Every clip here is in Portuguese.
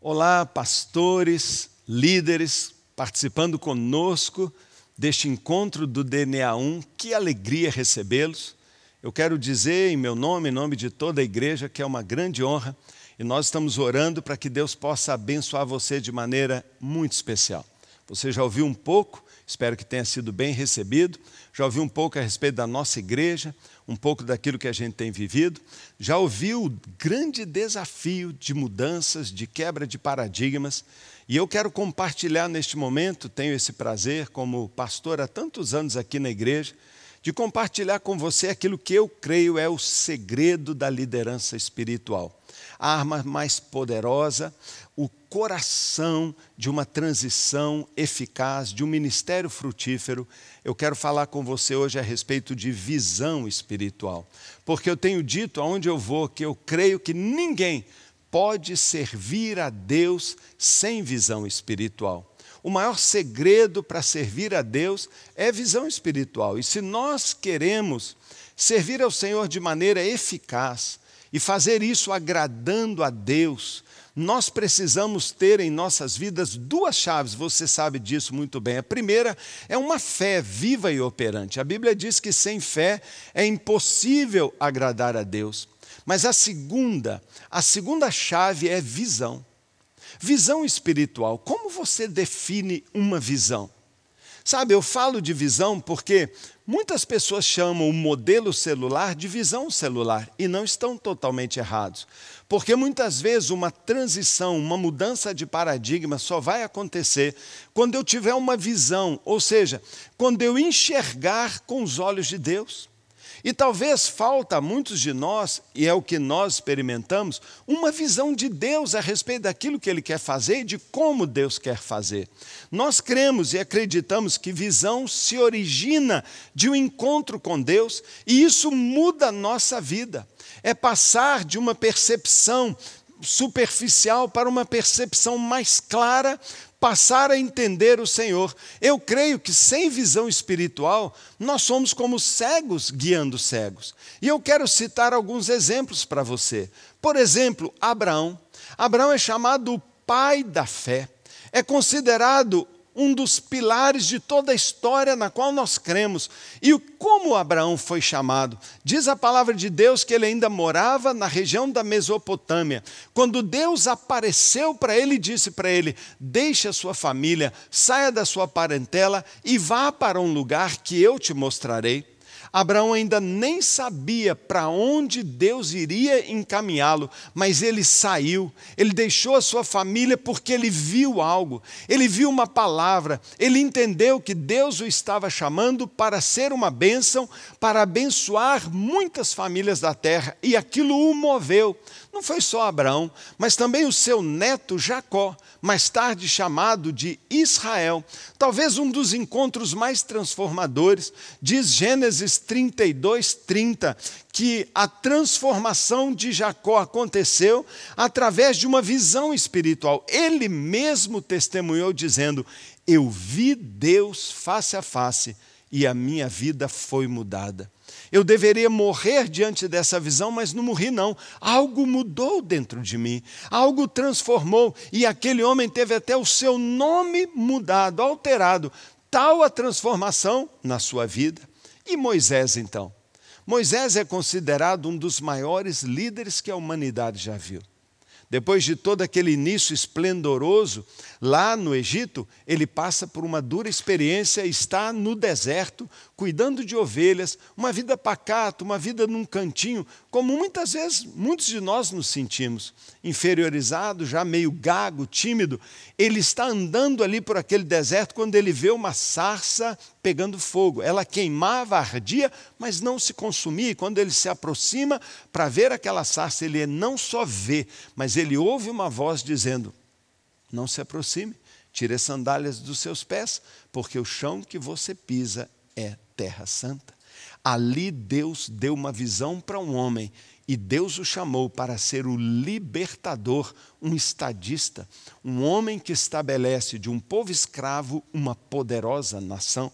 Olá, pastores, líderes, participando conosco deste encontro do DNA 1. Que alegria recebê-los. Eu quero dizer em meu nome, em nome de toda a igreja, que é uma grande honra e nós estamos orando para que Deus possa abençoar você de maneira muito especial. Você já ouviu um pouco, espero que tenha sido bem recebido. Já ouviu um pouco a respeito da nossa igreja, um pouco daquilo que a gente tem vivido. Já ouviu o grande desafio de mudanças, de quebra de paradigmas. E eu quero compartilhar neste momento, tenho esse prazer, como pastor há tantos anos aqui na igreja, de compartilhar com você aquilo que eu creio é o segredo da liderança espiritual a arma mais poderosa, o coração de uma transição eficaz, de um ministério frutífero. Eu quero falar com você hoje a respeito de visão espiritual, porque eu tenho dito aonde eu vou que eu creio que ninguém pode servir a Deus sem visão espiritual. O maior segredo para servir a Deus é visão espiritual. E se nós queremos servir ao Senhor de maneira eficaz, e fazer isso agradando a Deus, nós precisamos ter em nossas vidas duas chaves, você sabe disso muito bem. A primeira é uma fé viva e operante. A Bíblia diz que sem fé é impossível agradar a Deus. Mas a segunda, a segunda chave é visão. Visão espiritual. Como você define uma visão? Sabe, eu falo de visão porque muitas pessoas chamam o modelo celular de visão celular e não estão totalmente errados. Porque muitas vezes uma transição, uma mudança de paradigma só vai acontecer quando eu tiver uma visão, ou seja, quando eu enxergar com os olhos de Deus. E talvez falta a muitos de nós, e é o que nós experimentamos, uma visão de Deus a respeito daquilo que Ele quer fazer e de como Deus quer fazer. Nós cremos e acreditamos que visão se origina de um encontro com Deus e isso muda a nossa vida. É passar de uma percepção superficial para uma percepção mais clara, passar a entender o Senhor. Eu creio que sem visão espiritual, nós somos como cegos guiando cegos. E eu quero citar alguns exemplos para você. Por exemplo, Abraão. Abraão é chamado o pai da fé. É considerado um dos pilares de toda a história na qual nós cremos. E como Abraão foi chamado? Diz a palavra de Deus que ele ainda morava na região da Mesopotâmia. Quando Deus apareceu para ele e disse para ele: Deixe a sua família, saia da sua parentela e vá para um lugar que eu te mostrarei. Abraão ainda nem sabia para onde Deus iria encaminhá-lo, mas ele saiu, ele deixou a sua família porque ele viu algo, ele viu uma palavra, ele entendeu que Deus o estava chamando para ser uma bênção, para abençoar muitas famílias da terra, e aquilo o moveu. Não foi só Abraão, mas também o seu neto Jacó, mais tarde chamado de Israel. Talvez um dos encontros mais transformadores, diz Gênesis 32, 30, que a transformação de Jacó aconteceu através de uma visão espiritual. Ele mesmo testemunhou, dizendo: Eu vi Deus face a face e a minha vida foi mudada. Eu deveria morrer diante dessa visão, mas não morri, não. Algo mudou dentro de mim, algo transformou, e aquele homem teve até o seu nome mudado, alterado. Tal a transformação na sua vida. E Moisés, então? Moisés é considerado um dos maiores líderes que a humanidade já viu. Depois de todo aquele início esplendoroso, lá no Egito, ele passa por uma dura experiência, está no deserto, cuidando de ovelhas, uma vida pacata, uma vida num cantinho, como muitas vezes muitos de nós nos sentimos, inferiorizado, já meio gago, tímido. Ele está andando ali por aquele deserto quando ele vê uma sarça pegando fogo. Ela queimava, ardia, mas não se consumia. E quando ele se aproxima para ver aquela sarça, ele não só vê, mas ele ouve uma voz dizendo: Não se aproxime, tire as sandálias dos seus pés, porque o chão que você pisa é terra santa. Ali Deus deu uma visão para um homem e Deus o chamou para ser o libertador, um estadista, um homem que estabelece de um povo escravo uma poderosa nação.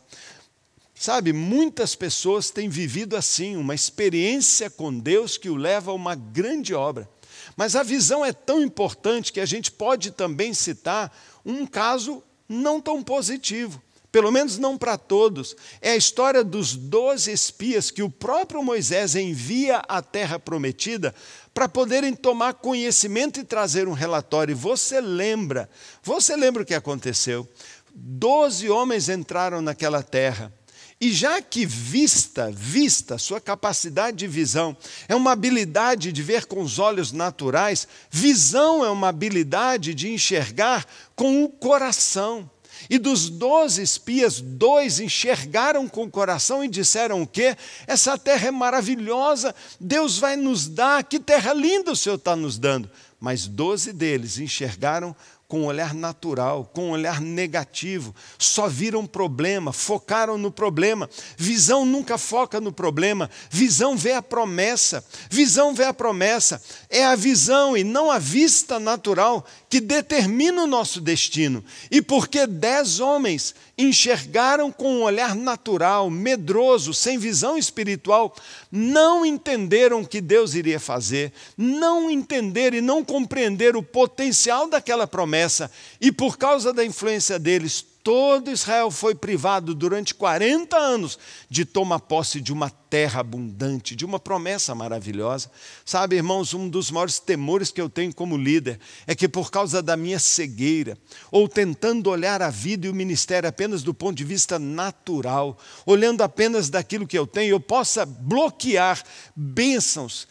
Sabe, muitas pessoas têm vivido assim, uma experiência com Deus que o leva a uma grande obra. Mas a visão é tão importante que a gente pode também citar um caso não tão positivo pelo menos não para todos, é a história dos doze espias que o próprio Moisés envia à terra prometida para poderem tomar conhecimento e trazer um relatório. você lembra, você lembra o que aconteceu? Doze homens entraram naquela terra. E já que vista, vista, sua capacidade de visão é uma habilidade de ver com os olhos naturais, visão é uma habilidade de enxergar com o coração. E dos doze espias, dois enxergaram com o coração e disseram o quê? Essa terra é maravilhosa, Deus vai nos dar, que terra linda o Senhor está nos dando. Mas doze deles enxergaram com um olhar natural, com um olhar negativo, só viram problema, focaram no problema. Visão nunca foca no problema, visão vê a promessa, visão vê a promessa. É a visão e não a vista natural que determina o nosso destino. E porque dez homens enxergaram com um olhar natural, medroso, sem visão espiritual, não entenderam o que Deus iria fazer, não entenderam e não compreenderam o potencial daquela promessa, e por causa da influência deles, todo Israel foi privado durante 40 anos de tomar posse de uma terra abundante, de uma promessa maravilhosa. Sabe, irmãos, um dos maiores temores que eu tenho como líder é que por causa da minha cegueira, ou tentando olhar a vida e o ministério apenas do ponto de vista natural, olhando apenas daquilo que eu tenho, eu possa bloquear bênçãos,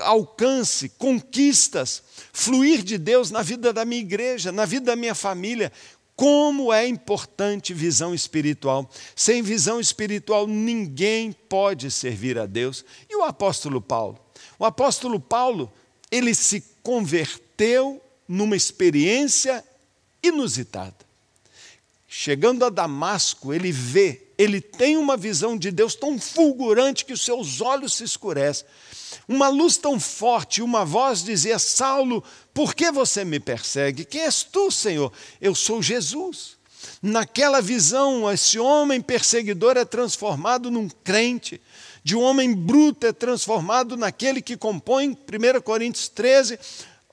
alcance, conquistas, fluir de Deus na vida da minha igreja, na vida da minha família, como é importante visão espiritual. Sem visão espiritual, ninguém pode servir a Deus. E o apóstolo Paulo? O apóstolo Paulo, ele se converteu numa experiência inusitada. Chegando a Damasco, ele vê, ele tem uma visão de Deus tão fulgurante que os seus olhos se escurecem. Uma luz tão forte, uma voz dizia: Saulo, por que você me persegue? Quem és tu, Senhor? Eu sou Jesus. Naquela visão, esse homem perseguidor é transformado num crente, de um homem bruto é transformado naquele que compõe, 1 Coríntios 13,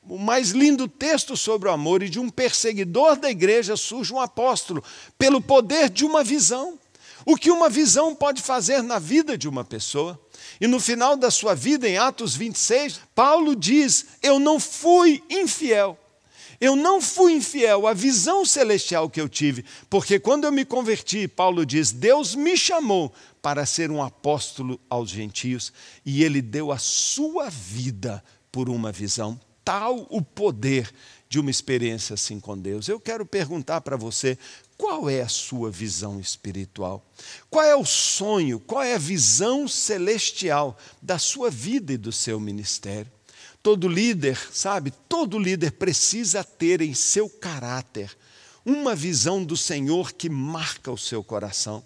o mais lindo texto sobre o amor, e de um perseguidor da igreja surge um apóstolo, pelo poder de uma visão. O que uma visão pode fazer na vida de uma pessoa. E no final da sua vida, em Atos 26, Paulo diz: Eu não fui infiel. Eu não fui infiel à visão celestial que eu tive, porque quando eu me converti, Paulo diz: Deus me chamou para ser um apóstolo aos gentios, e ele deu a sua vida por uma visão tal o poder de uma experiência assim com Deus. Eu quero perguntar para você: qual é a sua visão espiritual? Qual é o sonho, qual é a visão celestial da sua vida e do seu ministério? Todo líder, sabe, todo líder precisa ter em seu caráter uma visão do Senhor que marca o seu coração.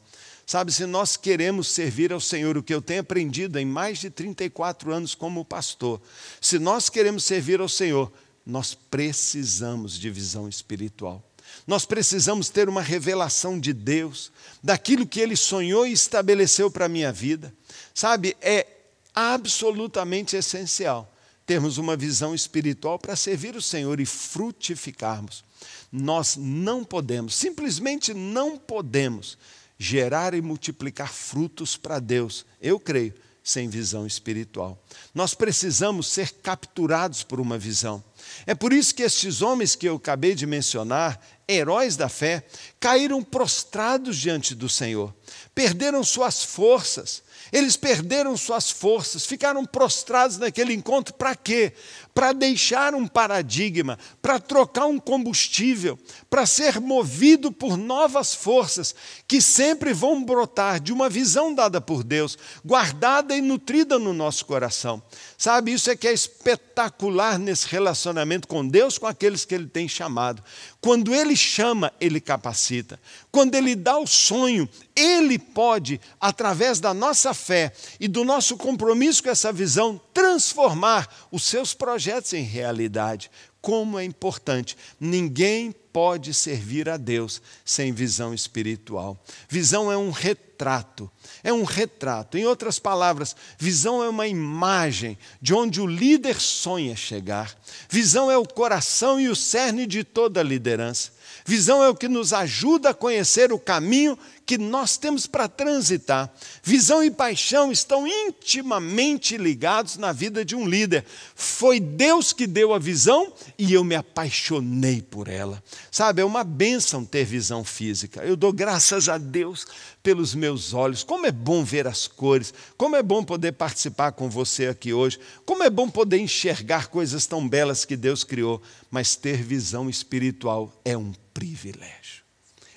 Sabe, se nós queremos servir ao Senhor, o que eu tenho aprendido em mais de 34 anos como pastor, se nós queremos servir ao Senhor, nós precisamos de visão espiritual. Nós precisamos ter uma revelação de Deus, daquilo que Ele sonhou e estabeleceu para a minha vida. Sabe, é absolutamente essencial termos uma visão espiritual para servir o Senhor e frutificarmos. Nós não podemos, simplesmente não podemos gerar e multiplicar frutos para Deus. Eu creio, sem visão espiritual. Nós precisamos ser capturados por uma visão. É por isso que estes homens que eu acabei de mencionar, heróis da fé, caíram prostrados diante do Senhor, perderam suas forças. Eles perderam suas forças, ficaram prostrados naquele encontro para quê? para deixar um paradigma, para trocar um combustível, para ser movido por novas forças que sempre vão brotar de uma visão dada por Deus, guardada e nutrida no nosso coração. Sabe, isso é que é espetacular nesse relacionamento com Deus, com aqueles que Ele tem chamado. Quando Ele chama, Ele capacita. Quando Ele dá o sonho, Ele pode, através da nossa fé e do nosso compromisso com essa visão, transformar os seus projetos projetos em realidade. Como é importante. Ninguém pode servir a Deus sem visão espiritual. Visão é um retrato, é um retrato. Em outras palavras, visão é uma imagem de onde o líder sonha chegar. Visão é o coração e o cerne de toda liderança. Visão é o que nos ajuda a conhecer o caminho que nós temos para transitar. Visão e paixão estão intimamente ligados na vida de um líder. Foi Deus que deu a visão e eu me apaixonei por ela. Sabe, é uma bênção ter visão física. Eu dou graças a Deus pelos meus olhos. Como é bom ver as cores, como é bom poder participar com você aqui hoje, como é bom poder enxergar coisas tão belas que Deus criou, mas ter visão espiritual é um privilégio.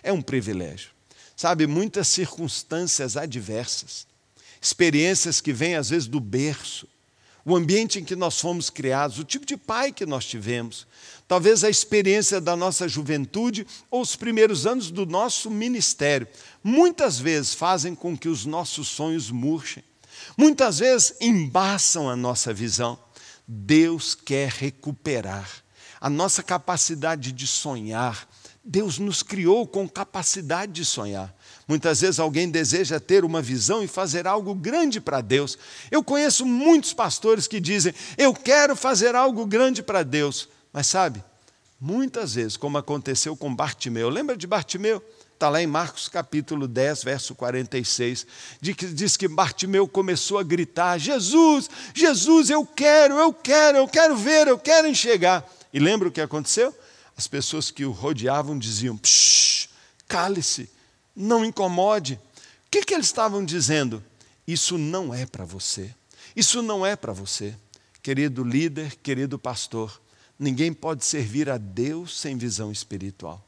É um privilégio sabe, muitas circunstâncias adversas, experiências que vêm às vezes do berço, o ambiente em que nós fomos criados, o tipo de pai que nós tivemos, talvez a experiência da nossa juventude ou os primeiros anos do nosso ministério, muitas vezes fazem com que os nossos sonhos murchem, muitas vezes embaçam a nossa visão. Deus quer recuperar a nossa capacidade de sonhar, Deus nos criou com capacidade de sonhar. Muitas vezes alguém deseja ter uma visão e fazer algo grande para Deus. Eu conheço muitos pastores que dizem: Eu quero fazer algo grande para Deus. Mas sabe, muitas vezes, como aconteceu com Bartimeu, lembra de Bartimeu? Está lá em Marcos capítulo 10, verso 46, de que diz que Bartimeu começou a gritar: Jesus, Jesus, eu quero, eu quero, eu quero ver, eu quero enxergar. E lembra o que aconteceu? As pessoas que o rodeavam diziam: cale-se, não incomode. O que, que eles estavam dizendo? Isso não é para você. Isso não é para você. Querido líder, querido pastor, ninguém pode servir a Deus sem visão espiritual.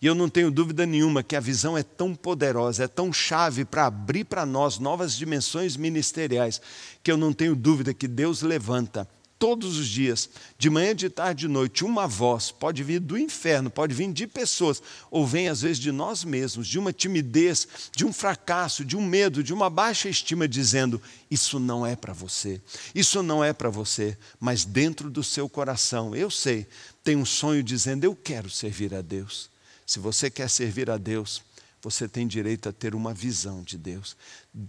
E eu não tenho dúvida nenhuma que a visão é tão poderosa, é tão chave para abrir para nós novas dimensões ministeriais, que eu não tenho dúvida que Deus levanta todos os dias, de manhã, de tarde, de noite, uma voz pode vir do inferno, pode vir de pessoas, ou vem às vezes de nós mesmos, de uma timidez, de um fracasso, de um medo, de uma baixa estima, dizendo: Isso não é para você, isso não é para você, mas dentro do seu coração, eu sei, tem um sonho dizendo: Eu quero servir a Deus. Se você quer servir a Deus, você tem direito a ter uma visão de Deus,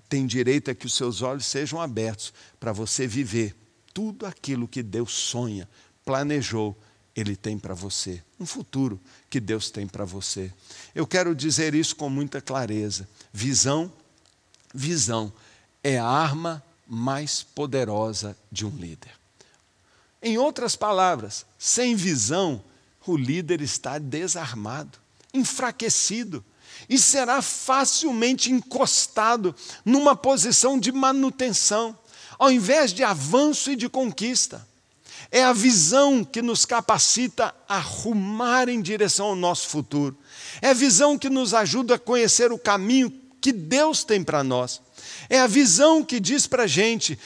tem direito a que os seus olhos sejam abertos para você viver tudo aquilo que Deus sonha, planejou, Ele tem para você. Um futuro que Deus tem para você. Eu quero dizer isso com muita clareza. Visão, visão é a arma mais poderosa de um líder. Em outras palavras, sem visão, o líder está desarmado, enfraquecido e será facilmente encostado numa posição de manutenção ao invés de avanço e de conquista. É a visão que nos capacita a rumar em direção ao nosso futuro. É a visão que nos ajuda a conhecer o caminho que Deus tem para nós. É a visão que diz para a gente: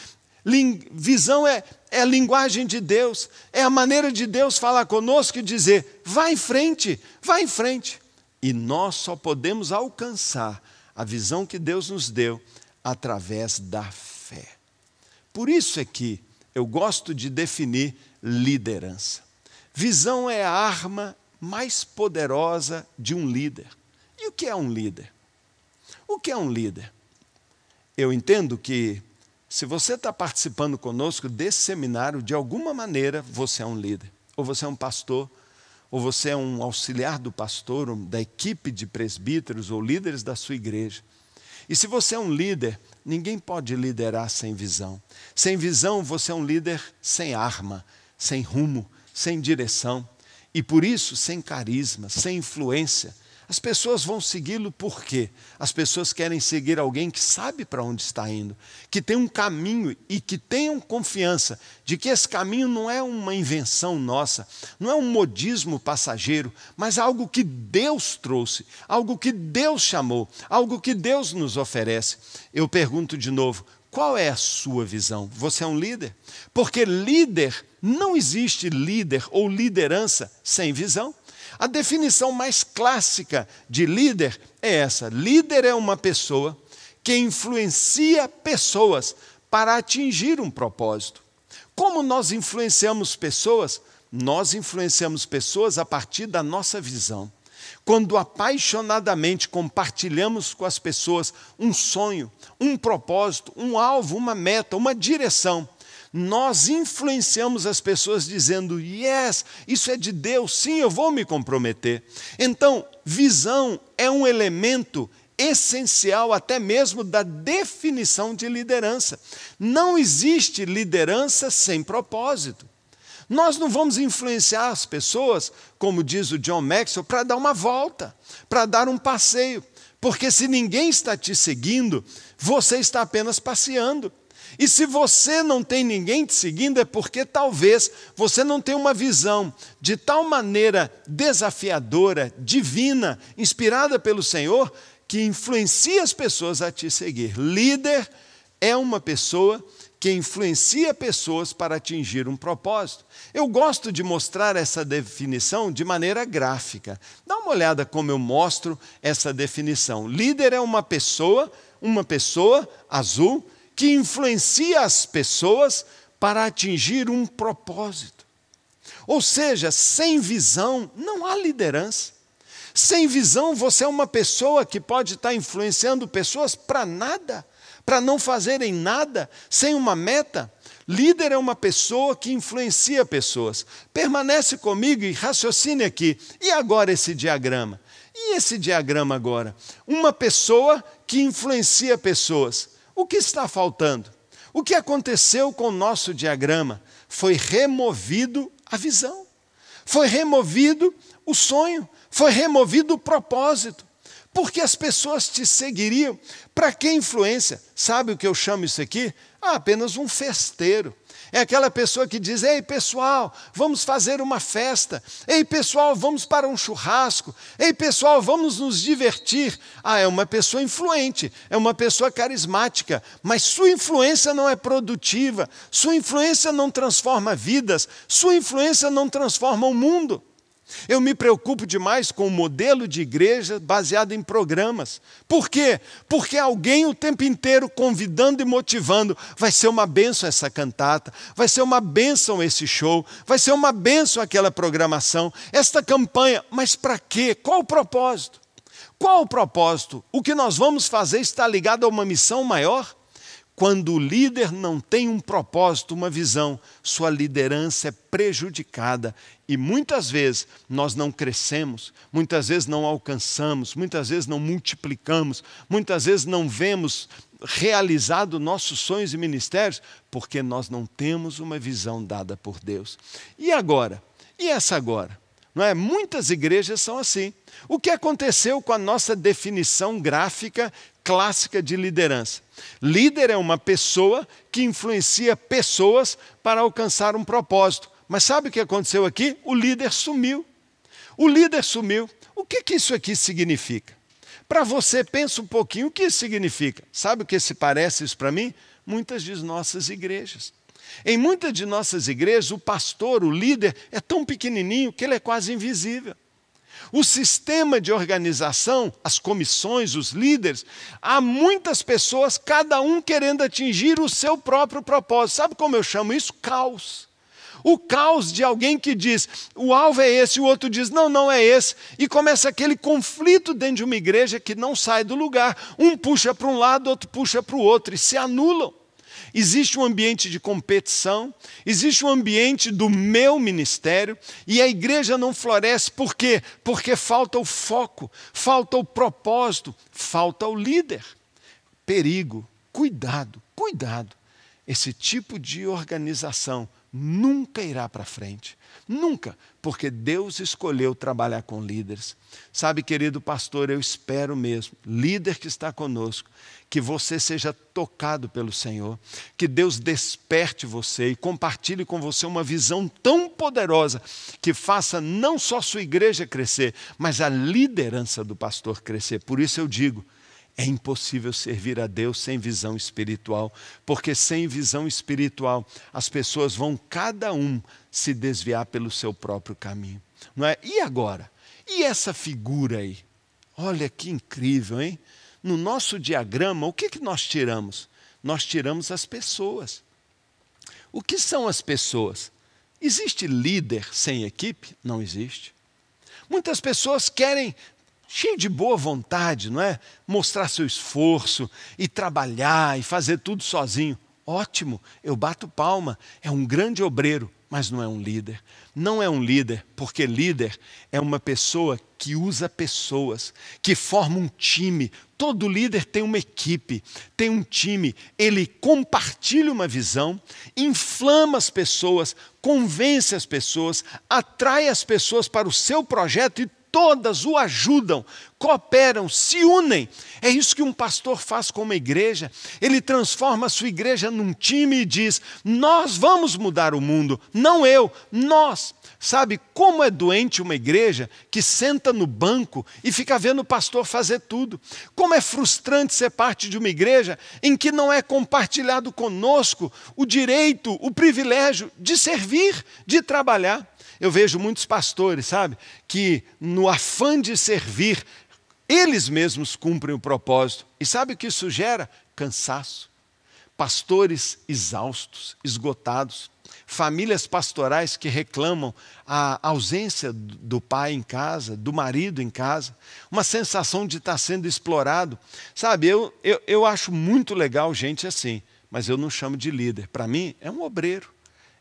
visão é, é a linguagem de Deus, é a maneira de Deus falar conosco e dizer: vá em frente, vá em frente. E nós só podemos alcançar a visão que Deus nos deu através da fé por isso é que eu gosto de definir liderança. Visão é a arma mais poderosa de um líder. E o que é um líder? O que é um líder? Eu entendo que, se você está participando conosco desse seminário, de alguma maneira você é um líder. Ou você é um pastor, ou você é um auxiliar do pastor, da equipe de presbíteros ou líderes da sua igreja. E se você é um líder, Ninguém pode liderar sem visão. Sem visão, você é um líder sem arma, sem rumo, sem direção. E por isso, sem carisma, sem influência, as pessoas vão segui-lo por quê? As pessoas querem seguir alguém que sabe para onde está indo, que tem um caminho e que tenham confiança de que esse caminho não é uma invenção nossa, não é um modismo passageiro, mas algo que Deus trouxe, algo que Deus chamou, algo que Deus nos oferece. Eu pergunto de novo: qual é a sua visão? Você é um líder? Porque líder, não existe líder ou liderança sem visão. A definição mais clássica de líder é essa: líder é uma pessoa que influencia pessoas para atingir um propósito. Como nós influenciamos pessoas? Nós influenciamos pessoas a partir da nossa visão. Quando apaixonadamente compartilhamos com as pessoas um sonho, um propósito, um alvo, uma meta, uma direção, nós influenciamos as pessoas dizendo: yes, isso é de Deus, sim, eu vou me comprometer. Então, visão é um elemento essencial até mesmo da definição de liderança. Não existe liderança sem propósito. Nós não vamos influenciar as pessoas, como diz o John Maxwell, para dar uma volta, para dar um passeio. Porque se ninguém está te seguindo, você está apenas passeando. E se você não tem ninguém te seguindo, é porque talvez você não tenha uma visão de tal maneira desafiadora, divina, inspirada pelo Senhor, que influencia as pessoas a te seguir. Líder é uma pessoa que influencia pessoas para atingir um propósito. Eu gosto de mostrar essa definição de maneira gráfica. Dá uma olhada como eu mostro essa definição. Líder é uma pessoa, uma pessoa azul que influencia as pessoas para atingir um propósito. Ou seja, sem visão não há liderança. Sem visão, você é uma pessoa que pode estar influenciando pessoas para nada, para não fazerem nada, sem uma meta. Líder é uma pessoa que influencia pessoas. Permanece comigo e raciocine aqui. E agora esse diagrama? E esse diagrama agora? Uma pessoa que influencia pessoas. O que está faltando? O que aconteceu com o nosso diagrama? Foi removido a visão, foi removido o sonho, foi removido o propósito, porque as pessoas te seguiriam. Para que influência? Sabe o que eu chamo isso aqui? Ah, apenas um festeiro. É aquela pessoa que diz: Ei, pessoal, vamos fazer uma festa. Ei, pessoal, vamos para um churrasco. Ei, pessoal, vamos nos divertir. Ah, é uma pessoa influente, é uma pessoa carismática, mas sua influência não é produtiva, sua influência não transforma vidas, sua influência não transforma o mundo. Eu me preocupo demais com o modelo de igreja baseado em programas. Por quê? Porque alguém o tempo inteiro convidando e motivando. Vai ser uma benção essa cantata, vai ser uma benção esse show, vai ser uma benção aquela programação, esta campanha. Mas para quê? Qual o propósito? Qual o propósito? O que nós vamos fazer está ligado a uma missão maior? Quando o líder não tem um propósito, uma visão, sua liderança é prejudicada e muitas vezes nós não crescemos, muitas vezes não alcançamos, muitas vezes não multiplicamos, muitas vezes não vemos realizado nossos sonhos e ministérios, porque nós não temos uma visão dada por Deus. E agora? E essa agora? Não é? Muitas igrejas são assim. O que aconteceu com a nossa definição gráfica clássica de liderança? Líder é uma pessoa que influencia pessoas para alcançar um propósito. Mas sabe o que aconteceu aqui? O líder sumiu. O líder sumiu. O que, que isso aqui significa? Para você, pensa um pouquinho, o que isso significa? Sabe o que se parece isso para mim? Muitas de nossas igrejas. Em muitas de nossas igrejas, o pastor, o líder, é tão pequenininho que ele é quase invisível. O sistema de organização, as comissões, os líderes, há muitas pessoas, cada um querendo atingir o seu próprio propósito. Sabe como eu chamo isso? Caos o caos de alguém que diz o alvo é esse, o outro diz não, não é esse, e começa aquele conflito dentro de uma igreja que não sai do lugar. Um puxa para um lado, outro puxa para o outro, e se anulam. Existe um ambiente de competição, existe um ambiente do meu ministério, e a igreja não floresce por quê? Porque falta o foco, falta o propósito, falta o líder. Perigo, cuidado, cuidado. Esse tipo de organização nunca irá para frente. Nunca, porque Deus escolheu trabalhar com líderes. Sabe, querido pastor, eu espero mesmo, líder que está conosco, que você seja tocado pelo Senhor, que Deus desperte você e compartilhe com você uma visão tão poderosa que faça não só sua igreja crescer, mas a liderança do pastor crescer. Por isso eu digo, é impossível servir a Deus sem visão espiritual, porque sem visão espiritual as pessoas vão cada um se desviar pelo seu próprio caminho. Não é? E agora? E essa figura aí? Olha que incrível, hein? No nosso diagrama, o que, que nós tiramos? Nós tiramos as pessoas. O que são as pessoas? Existe líder sem equipe? Não existe. Muitas pessoas querem cheio de boa vontade, não é? Mostrar seu esforço e trabalhar e fazer tudo sozinho. Ótimo, eu bato palma, é um grande obreiro, mas não é um líder. Não é um líder, porque líder é uma pessoa que usa pessoas, que forma um time. Todo líder tem uma equipe, tem um time. Ele compartilha uma visão, inflama as pessoas, convence as pessoas, atrai as pessoas para o seu projeto e todas o ajudam, cooperam, se unem. É isso que um pastor faz com uma igreja. Ele transforma a sua igreja num time e diz: Nós vamos mudar o mundo, não eu, nós. Sabe como é doente uma igreja que senta no banco e fica vendo o pastor fazer tudo? Como é frustrante ser parte de uma igreja em que não é compartilhado conosco o direito, o privilégio de servir, de trabalhar. Eu vejo muitos pastores, sabe, que no afã de servir, eles mesmos cumprem o propósito. E sabe o que isso gera? Cansaço. Pastores exaustos, esgotados, famílias pastorais que reclamam a ausência do pai em casa, do marido em casa, uma sensação de estar sendo explorado. Sabe, eu, eu, eu acho muito legal gente assim, mas eu não chamo de líder. Para mim, é um obreiro,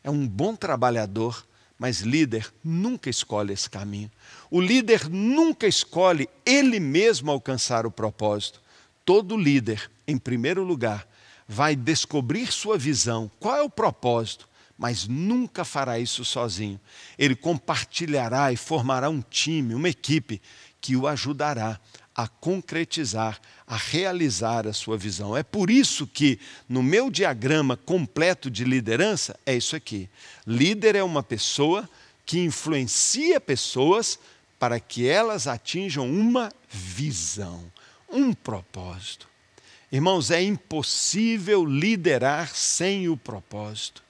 é um bom trabalhador, mas líder nunca escolhe esse caminho. O líder nunca escolhe ele mesmo alcançar o propósito. Todo líder, em primeiro lugar, vai descobrir sua visão, qual é o propósito, mas nunca fará isso sozinho. Ele compartilhará e formará um time, uma equipe que o ajudará a concretizar, a realizar a sua visão. É por isso que no meu diagrama completo de liderança é isso aqui. Líder é uma pessoa que influencia pessoas para que elas atinjam uma visão, um propósito. Irmãos, é impossível liderar sem o propósito.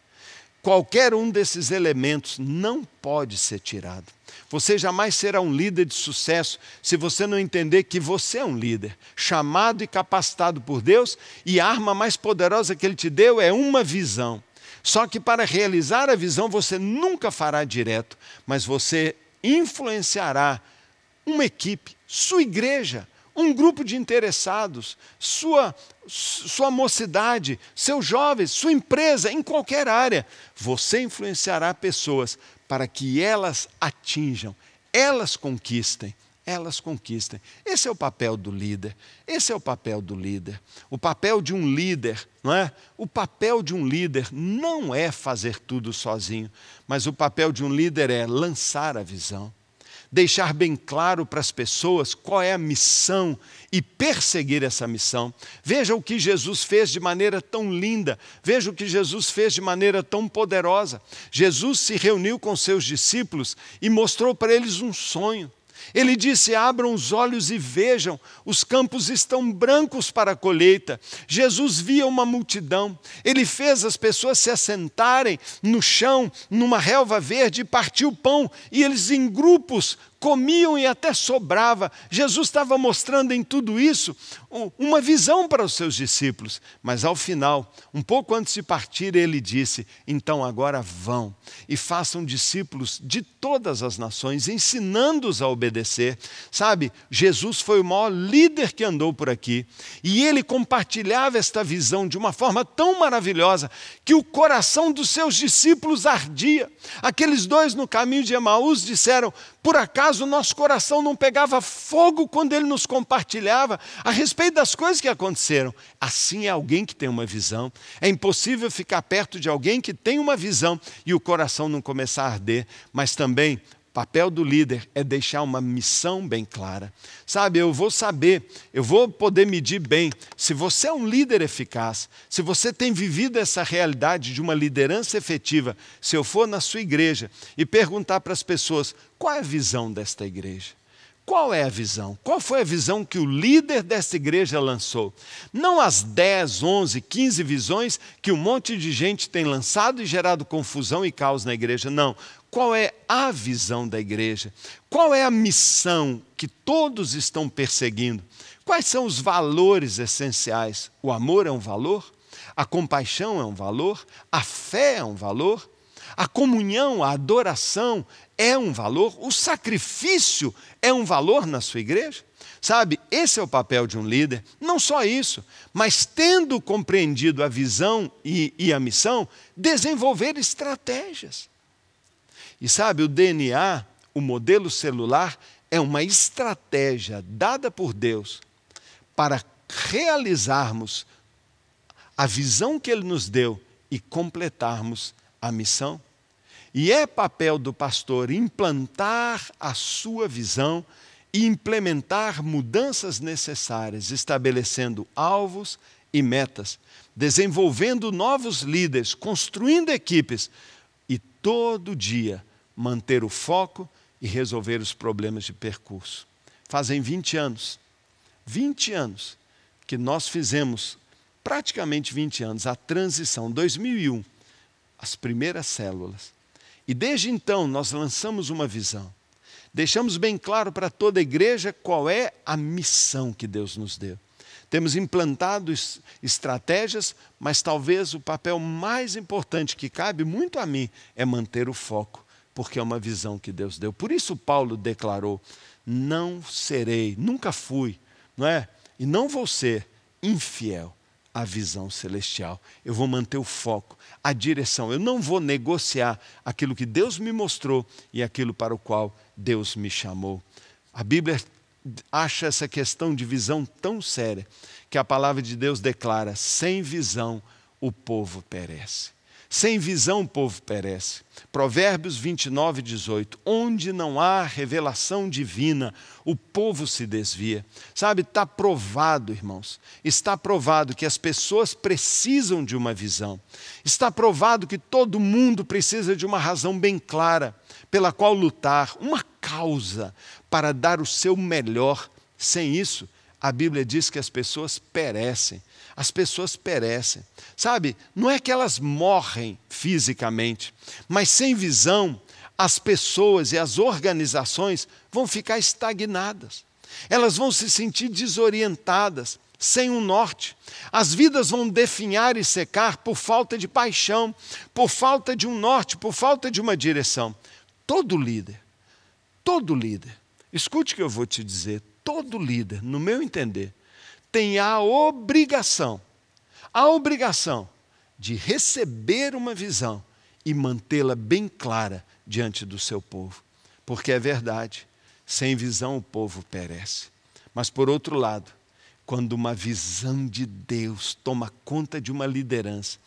Qualquer um desses elementos não pode ser tirado. Você jamais será um líder de sucesso se você não entender que você é um líder, chamado e capacitado por Deus, e a arma mais poderosa que Ele te deu é uma visão. Só que para realizar a visão você nunca fará direto, mas você influenciará uma equipe, sua igreja, um grupo de interessados, sua, sua mocidade, seus jovens, sua empresa, em qualquer área. Você influenciará pessoas para que elas atinjam, elas conquistem elas conquistem. Esse é o papel do líder. Esse é o papel do líder. O papel de um líder, não é? O papel de um líder não é fazer tudo sozinho, mas o papel de um líder é lançar a visão, deixar bem claro para as pessoas qual é a missão e perseguir essa missão. Veja o que Jesus fez de maneira tão linda, veja o que Jesus fez de maneira tão poderosa. Jesus se reuniu com seus discípulos e mostrou para eles um sonho. Ele disse: Abram os olhos e vejam, os campos estão brancos para a colheita. Jesus via uma multidão, ele fez as pessoas se assentarem no chão, numa relva verde, e partiu pão, e eles em grupos comiam e até sobrava. Jesus estava mostrando em tudo isso uma visão para os seus discípulos. Mas ao final, um pouco antes de partir, ele disse: Então agora vão e façam discípulos de todas as nações, ensinando-os a obedecer. Sabe, Jesus foi o maior líder que andou por aqui e ele compartilhava esta visão de uma forma tão maravilhosa que o coração dos seus discípulos ardia. Aqueles dois no caminho de Emaús disseram: por acaso nosso coração não pegava fogo quando ele nos compartilhava a respeito das coisas que aconteceram? Assim é alguém que tem uma visão. É impossível ficar perto de alguém que tem uma visão e o coração não começar a arder, mas também papel do líder é deixar uma missão bem clara. Sabe, eu vou saber, eu vou poder medir bem se você é um líder eficaz, se você tem vivido essa realidade de uma liderança efetiva. Se eu for na sua igreja e perguntar para as pessoas qual é a visão desta igreja, qual é a visão? Qual foi a visão que o líder dessa igreja lançou? Não as 10, 11, 15 visões que um monte de gente tem lançado e gerado confusão e caos na igreja, não. Qual é a visão da igreja? Qual é a missão que todos estão perseguindo? Quais são os valores essenciais? O amor é um valor? A compaixão é um valor? A fé é um valor? A comunhão, a adoração é um valor, o sacrifício é um valor na sua igreja? Sabe, esse é o papel de um líder. Não só isso, mas tendo compreendido a visão e, e a missão, desenvolver estratégias. E sabe, o DNA, o modelo celular, é uma estratégia dada por Deus para realizarmos a visão que Ele nos deu e completarmos a missão. E é papel do pastor implantar a sua visão e implementar mudanças necessárias, estabelecendo alvos e metas, desenvolvendo novos líderes, construindo equipes e todo dia manter o foco e resolver os problemas de percurso. Fazem 20 anos, 20 anos que nós fizemos, praticamente 20 anos, a transição, 2001, as primeiras células. E desde então nós lançamos uma visão. Deixamos bem claro para toda a igreja qual é a missão que Deus nos deu. Temos implantado estratégias, mas talvez o papel mais importante que cabe muito a mim é manter o foco, porque é uma visão que Deus deu. Por isso Paulo declarou: "Não serei, nunca fui, não é? E não vou ser infiel" a visão celestial. Eu vou manter o foco, a direção. Eu não vou negociar aquilo que Deus me mostrou e aquilo para o qual Deus me chamou. A Bíblia acha essa questão de visão tão séria que a palavra de Deus declara: sem visão o povo perece. Sem visão o povo perece. Provérbios 29, 18. Onde não há revelação divina, o povo se desvia. Sabe, está provado, irmãos. Está provado que as pessoas precisam de uma visão. Está provado que todo mundo precisa de uma razão bem clara pela qual lutar, uma causa para dar o seu melhor. Sem isso, a Bíblia diz que as pessoas perecem as pessoas perecem. Sabe, não é que elas morrem fisicamente, mas sem visão, as pessoas e as organizações vão ficar estagnadas. Elas vão se sentir desorientadas, sem um norte. As vidas vão definhar e secar por falta de paixão, por falta de um norte, por falta de uma direção. Todo líder, todo líder, escute o que eu vou te dizer, todo líder, no meu entender, tem a obrigação, a obrigação de receber uma visão e mantê-la bem clara diante do seu povo. Porque é verdade, sem visão o povo perece. Mas, por outro lado, quando uma visão de Deus toma conta de uma liderança,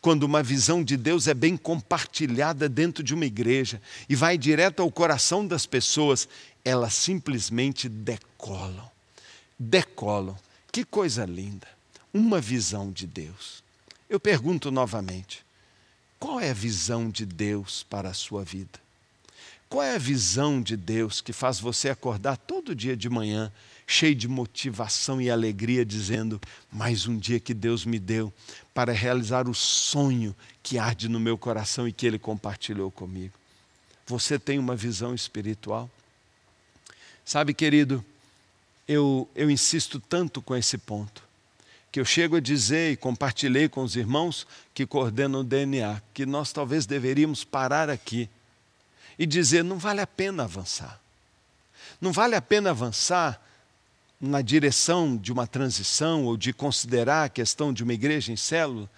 quando uma visão de Deus é bem compartilhada dentro de uma igreja e vai direto ao coração das pessoas, elas simplesmente decolam. Decolam. Que coisa linda! Uma visão de Deus. Eu pergunto novamente: qual é a visão de Deus para a sua vida? Qual é a visão de Deus que faz você acordar todo dia de manhã cheio de motivação e alegria, dizendo: Mais um dia que Deus me deu para realizar o sonho que arde no meu coração e que Ele compartilhou comigo? Você tem uma visão espiritual? Sabe, querido, eu, eu insisto tanto com esse ponto, que eu chego a dizer e compartilhei com os irmãos que coordenam o DNA, que nós talvez deveríamos parar aqui e dizer: não vale a pena avançar. Não vale a pena avançar na direção de uma transição ou de considerar a questão de uma igreja em célula,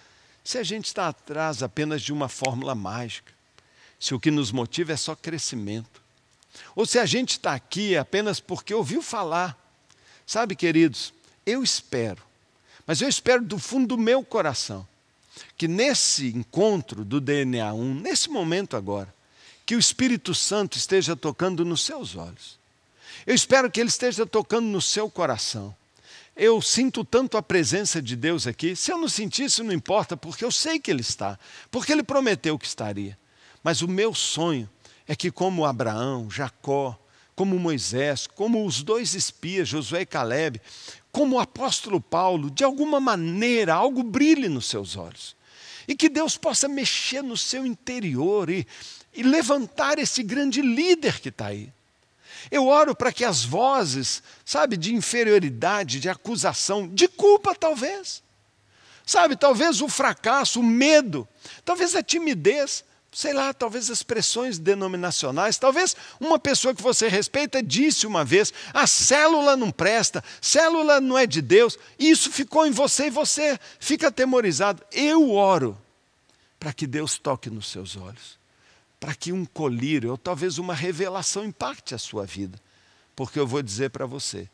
se a gente está atrás apenas de uma fórmula mágica, se o que nos motiva é só crescimento, ou se a gente está aqui apenas porque ouviu falar Sabe, queridos, eu espero, mas eu espero do fundo do meu coração, que nesse encontro do DNA 1, nesse momento agora, que o Espírito Santo esteja tocando nos seus olhos. Eu espero que ele esteja tocando no seu coração. Eu sinto tanto a presença de Deus aqui. Se eu não sentisse, não importa, porque eu sei que Ele está, porque Ele prometeu que estaria. Mas o meu sonho é que, como Abraão, Jacó, como Moisés, como os dois espias, Josué e Caleb, como o apóstolo Paulo, de alguma maneira algo brilhe nos seus olhos. E que Deus possa mexer no seu interior e, e levantar esse grande líder que está aí. Eu oro para que as vozes, sabe, de inferioridade, de acusação, de culpa talvez, sabe, talvez o fracasso, o medo, talvez a timidez, sei lá, talvez as pressões denominacionais, talvez uma pessoa que você respeita disse uma vez: a célula não presta, célula não é de Deus, isso ficou em você e você fica atemorizado. Eu oro para que Deus toque nos seus olhos, para que um colírio, ou talvez uma revelação, impacte a sua vida, porque eu vou dizer para você: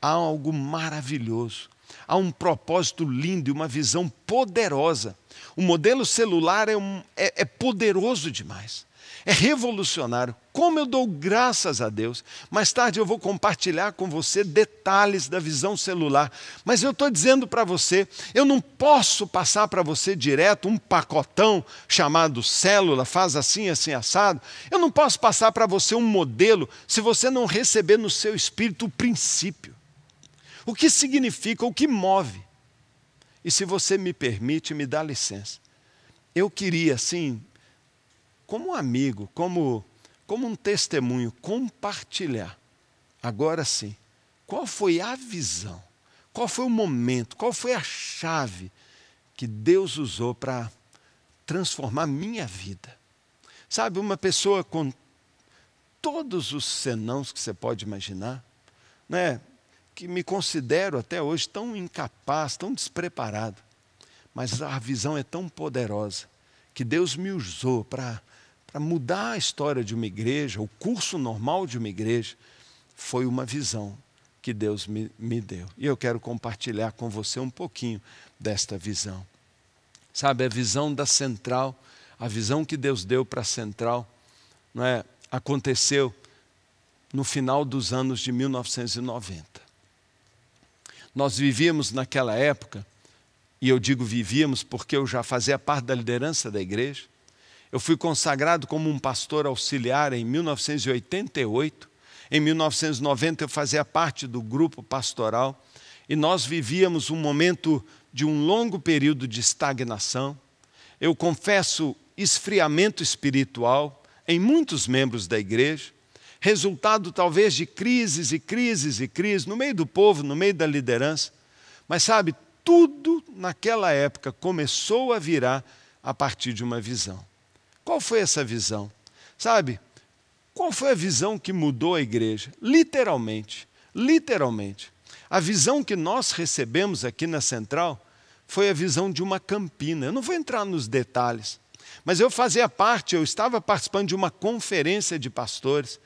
há algo maravilhoso há um propósito lindo e uma visão poderosa. O modelo celular é, um, é, é poderoso demais, é revolucionário. Como eu dou graças a Deus. Mais tarde eu vou compartilhar com você detalhes da visão celular. Mas eu estou dizendo para você, eu não posso passar para você direto um pacotão chamado célula, faz assim, assim, assado. Eu não posso passar para você um modelo se você não receber no seu espírito o princípio. O que significa, o que move? E se você me permite, me dá licença. Eu queria, assim, como um amigo, como, como um testemunho, compartilhar. Agora sim, qual foi a visão? Qual foi o momento? Qual foi a chave que Deus usou para transformar minha vida? Sabe, uma pessoa com todos os senãos que você pode imaginar, né? que me considero até hoje tão incapaz, tão despreparado, mas a visão é tão poderosa que Deus me usou para mudar a história de uma igreja, o curso normal de uma igreja, foi uma visão que Deus me, me deu. E eu quero compartilhar com você um pouquinho desta visão. Sabe, a visão da central, a visão que Deus deu para a central, não é? aconteceu no final dos anos de 1990. Nós vivíamos naquela época, e eu digo vivíamos porque eu já fazia parte da liderança da igreja. Eu fui consagrado como um pastor auxiliar em 1988. Em 1990 eu fazia parte do grupo pastoral e nós vivíamos um momento de um longo período de estagnação. Eu confesso esfriamento espiritual em muitos membros da igreja resultado talvez de crises e crises e crises, no meio do povo, no meio da liderança. Mas sabe, tudo naquela época começou a virar a partir de uma visão. Qual foi essa visão? Sabe, qual foi a visão que mudou a igreja? Literalmente, literalmente. A visão que nós recebemos aqui na central foi a visão de uma campina. Eu não vou entrar nos detalhes, mas eu fazia parte, eu estava participando de uma conferência de pastores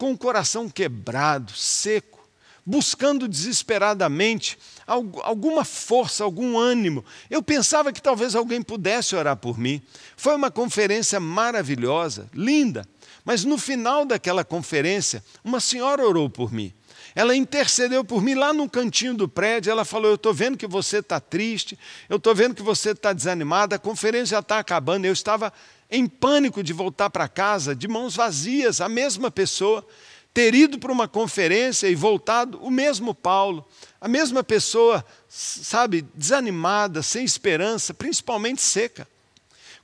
com o coração quebrado, seco, buscando desesperadamente alguma força, algum ânimo. Eu pensava que talvez alguém pudesse orar por mim. Foi uma conferência maravilhosa, linda, mas no final daquela conferência, uma senhora orou por mim. Ela intercedeu por mim lá no cantinho do prédio. Ela falou: Eu estou vendo que você está triste, eu estou vendo que você está desanimada, a conferência já está acabando. Eu estava em pânico de voltar para casa, de mãos vazias, a mesma pessoa, ter ido para uma conferência e voltado o mesmo Paulo, a mesma pessoa, sabe, desanimada, sem esperança, principalmente seca.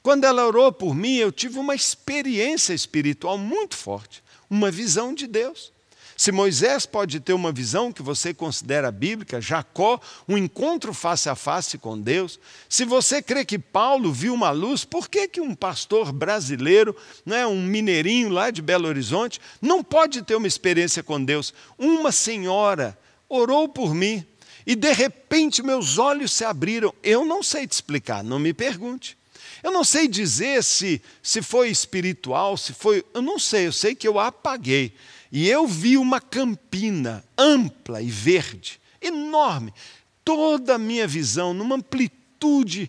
Quando ela orou por mim, eu tive uma experiência espiritual muito forte, uma visão de Deus. Se Moisés pode ter uma visão que você considera bíblica, Jacó, um encontro face a face com Deus, se você crê que Paulo viu uma luz, por que, que um pastor brasileiro, né, um mineirinho lá de Belo Horizonte, não pode ter uma experiência com Deus? Uma senhora orou por mim e de repente meus olhos se abriram. Eu não sei te explicar, não me pergunte. Eu não sei dizer se, se foi espiritual, se foi. Eu não sei, eu sei que eu apaguei. E eu vi uma campina ampla e verde, enorme. Toda a minha visão, numa amplitude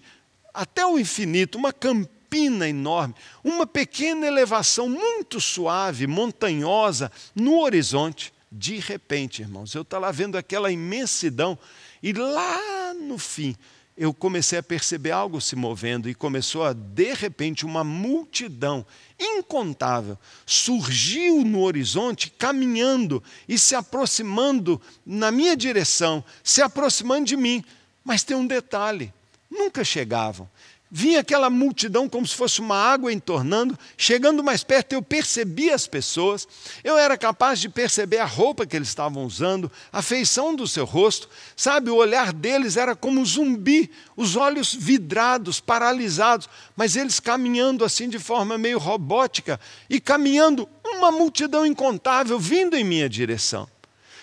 até o infinito, uma campina enorme, uma pequena elevação muito suave, montanhosa, no horizonte. De repente, irmãos, eu estava tá lá vendo aquela imensidão e lá no fim eu comecei a perceber algo se movendo e começou a, de repente, uma multidão incontável surgiu no horizonte, caminhando e se aproximando na minha direção, se aproximando de mim. Mas tem um detalhe: nunca chegavam. Vinha aquela multidão como se fosse uma água entornando. Chegando mais perto, eu percebi as pessoas. Eu era capaz de perceber a roupa que eles estavam usando, a feição do seu rosto. Sabe, o olhar deles era como zumbi, os olhos vidrados, paralisados, mas eles caminhando assim de forma meio robótica e caminhando uma multidão incontável vindo em minha direção.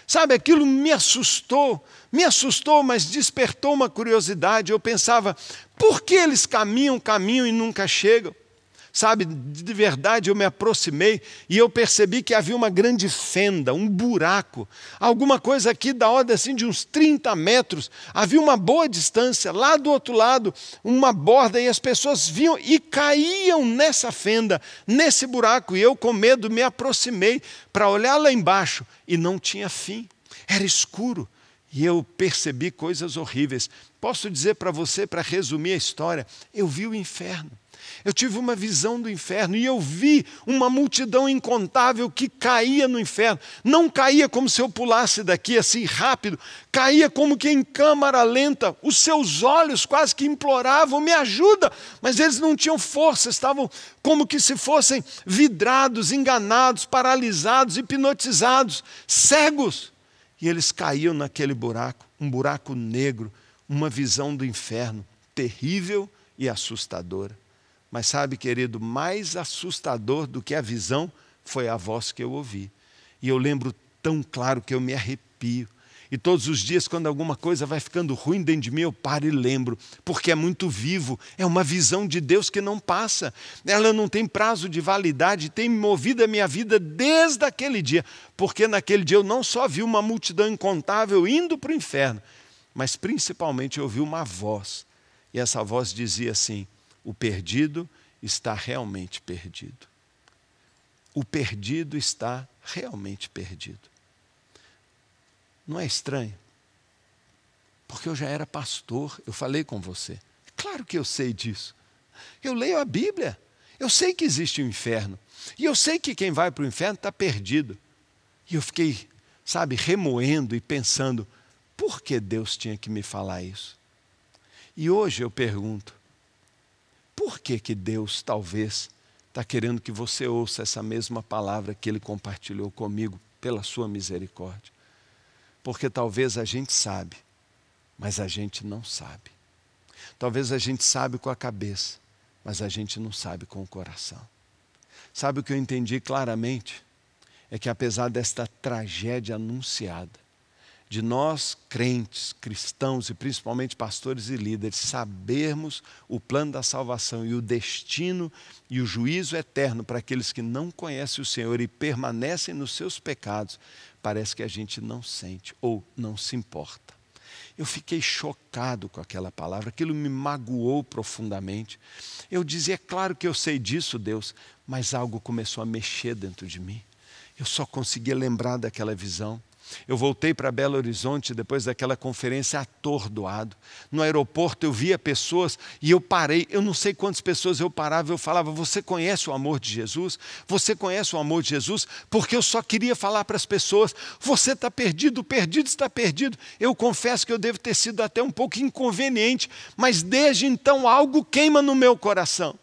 Sabe, aquilo me assustou. Me assustou, mas despertou uma curiosidade. Eu pensava, por que eles caminham, caminham e nunca chegam? Sabe, de verdade eu me aproximei e eu percebi que havia uma grande fenda, um buraco, alguma coisa aqui da ordem assim de uns 30 metros. Havia uma boa distância, lá do outro lado, uma borda e as pessoas vinham e caíam nessa fenda, nesse buraco. E eu, com medo, me aproximei para olhar lá embaixo e não tinha fim. Era escuro, e eu percebi coisas horríveis. Posso dizer para você, para resumir a história, eu vi o inferno. Eu tive uma visão do inferno e eu vi uma multidão incontável que caía no inferno. Não caía como se eu pulasse daqui assim rápido, caía como que em câmara lenta. Os seus olhos quase que imploravam: me ajuda! Mas eles não tinham força, estavam como que se fossem vidrados, enganados, paralisados, hipnotizados, cegos. E eles caíam naquele buraco, um buraco negro, uma visão do inferno terrível e assustadora. Mas sabe, querido, mais assustador do que a visão foi a voz que eu ouvi. E eu lembro tão claro que eu me arrepio e todos os dias, quando alguma coisa vai ficando ruim dentro de mim, eu paro e lembro, porque é muito vivo, é uma visão de Deus que não passa, ela não tem prazo de validade, tem movido a minha vida desde aquele dia, porque naquele dia eu não só vi uma multidão incontável indo para o inferno, mas principalmente eu vi uma voz, e essa voz dizia assim: o perdido está realmente perdido. O perdido está realmente perdido. Não é estranho? Porque eu já era pastor, eu falei com você. Claro que eu sei disso. Eu leio a Bíblia. Eu sei que existe o um inferno. E eu sei que quem vai para o inferno está perdido. E eu fiquei, sabe, remoendo e pensando: por que Deus tinha que me falar isso? E hoje eu pergunto: por que, que Deus talvez está querendo que você ouça essa mesma palavra que ele compartilhou comigo pela sua misericórdia? porque talvez a gente sabe, mas a gente não sabe. Talvez a gente sabe com a cabeça, mas a gente não sabe com o coração. Sabe o que eu entendi claramente? É que apesar desta tragédia anunciada, de nós crentes, cristãos e principalmente pastores e líderes, sabermos o plano da salvação e o destino e o juízo eterno para aqueles que não conhecem o Senhor e permanecem nos seus pecados, parece que a gente não sente ou não se importa. Eu fiquei chocado com aquela palavra, aquilo me magoou profundamente. Eu dizia, é claro que eu sei disso, Deus, mas algo começou a mexer dentro de mim. Eu só conseguia lembrar daquela visão. Eu voltei para Belo Horizonte depois daquela conferência atordoado. No aeroporto eu via pessoas e eu parei, eu não sei quantas pessoas eu parava, eu falava: "Você conhece o amor de Jesus? Você conhece o amor de Jesus?" Porque eu só queria falar para as pessoas: "Você está perdido, perdido está perdido". Eu confesso que eu devo ter sido até um pouco inconveniente, mas desde então algo queima no meu coração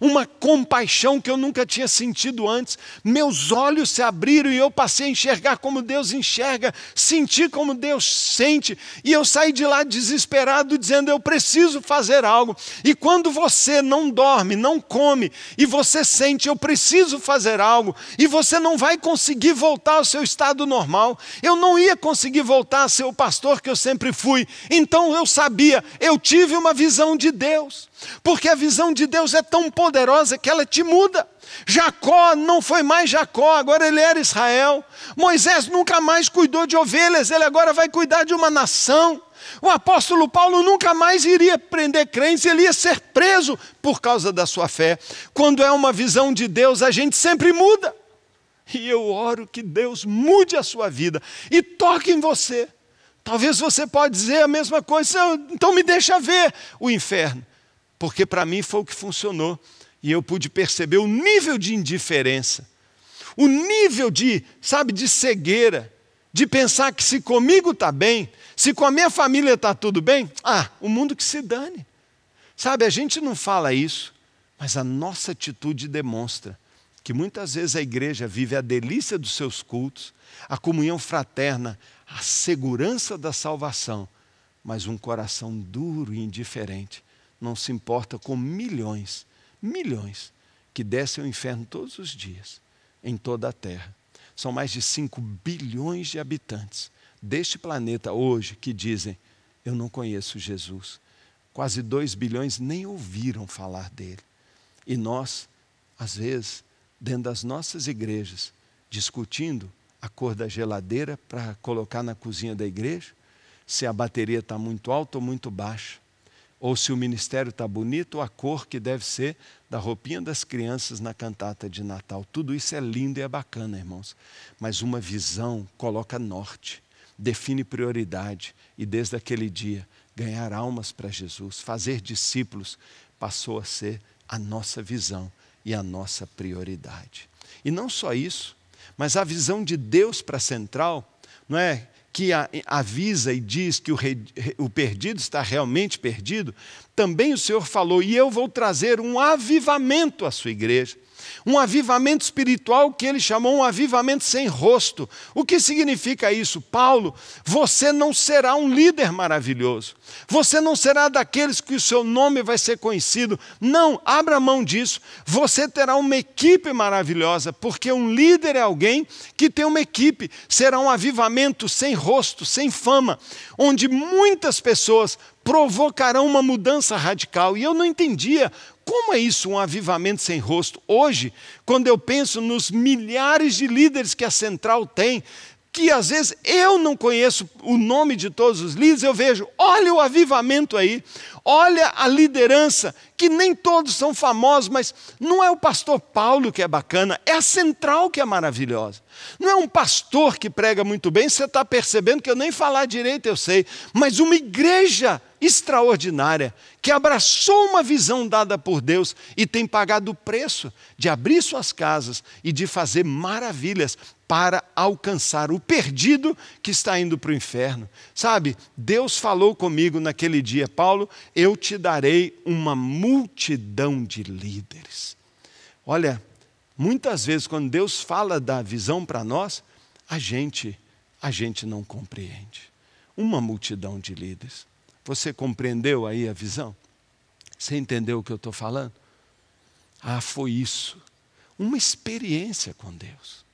uma compaixão que eu nunca tinha sentido antes. Meus olhos se abriram e eu passei a enxergar como Deus enxerga, sentir como Deus sente. E eu saí de lá desesperado, dizendo: Eu preciso fazer algo. E quando você não dorme, não come, e você sente: Eu preciso fazer algo, e você não vai conseguir voltar ao seu estado normal, eu não ia conseguir voltar a ser o pastor que eu sempre fui. Então eu sabia, eu tive uma visão de Deus porque a visão de Deus é tão poderosa que ela te muda. Jacó não foi mais Jacó, agora ele era Israel. Moisés nunca mais cuidou de ovelhas, ele agora vai cuidar de uma nação. O apóstolo Paulo nunca mais iria prender crentes, ele ia ser preso por causa da sua fé. Quando é uma visão de Deus, a gente sempre muda. E eu oro que Deus mude a sua vida e toque em você. Talvez você pode dizer a mesma coisa, então me deixa ver o inferno porque para mim foi o que funcionou e eu pude perceber o nível de indiferença, o nível de, sabe, de cegueira, de pensar que se comigo está bem, se com a minha família está tudo bem, ah, o mundo que se dane. Sabe, a gente não fala isso, mas a nossa atitude demonstra que muitas vezes a igreja vive a delícia dos seus cultos, a comunhão fraterna, a segurança da salvação, mas um coração duro e indiferente não se importa com milhões, milhões que descem ao inferno todos os dias em toda a Terra. São mais de 5 bilhões de habitantes deste planeta hoje que dizem: Eu não conheço Jesus. Quase 2 bilhões nem ouviram falar dele. E nós, às vezes, dentro das nossas igrejas, discutindo a cor da geladeira para colocar na cozinha da igreja, se a bateria está muito alta ou muito baixa, ou se o ministério está bonito, a cor que deve ser da roupinha das crianças na cantata de Natal. Tudo isso é lindo e é bacana, irmãos. Mas uma visão coloca norte, define prioridade e desde aquele dia ganhar almas para Jesus, fazer discípulos passou a ser a nossa visão e a nossa prioridade. E não só isso, mas a visão de Deus para a central, não é? que avisa e diz que o, rei, o perdido está realmente perdido, também o Senhor falou: e eu vou trazer um avivamento à sua igreja um avivamento espiritual que ele chamou um avivamento sem rosto. O que significa isso? Paulo, você não será um líder maravilhoso, você não será daqueles que o seu nome vai ser conhecido. Não, abra mão disso. Você terá uma equipe maravilhosa, porque um líder é alguém que tem uma equipe, será um avivamento sem rosto, sem fama, onde muitas pessoas provocarão uma mudança radical. E eu não entendia como é isso, um avivamento sem rosto. Hoje, quando eu penso nos milhares de líderes que a central tem, que às vezes eu não conheço o nome de todos os líderes, eu vejo, olha o avivamento aí, Olha a liderança, que nem todos são famosos, mas não é o pastor Paulo que é bacana, é a central que é maravilhosa. Não é um pastor que prega muito bem, você está percebendo que eu nem falar direito eu sei, mas uma igreja extraordinária que abraçou uma visão dada por Deus e tem pagado o preço de abrir suas casas e de fazer maravilhas para alcançar o perdido que está indo para o inferno. Sabe, Deus falou comigo naquele dia, Paulo, eu te darei uma multidão de líderes. Olha, muitas vezes quando Deus fala da visão para nós, a gente a gente não compreende. Uma multidão de líderes. Você compreendeu aí a visão? Você entendeu o que eu estou falando? Ah, foi isso. Uma experiência com Deus.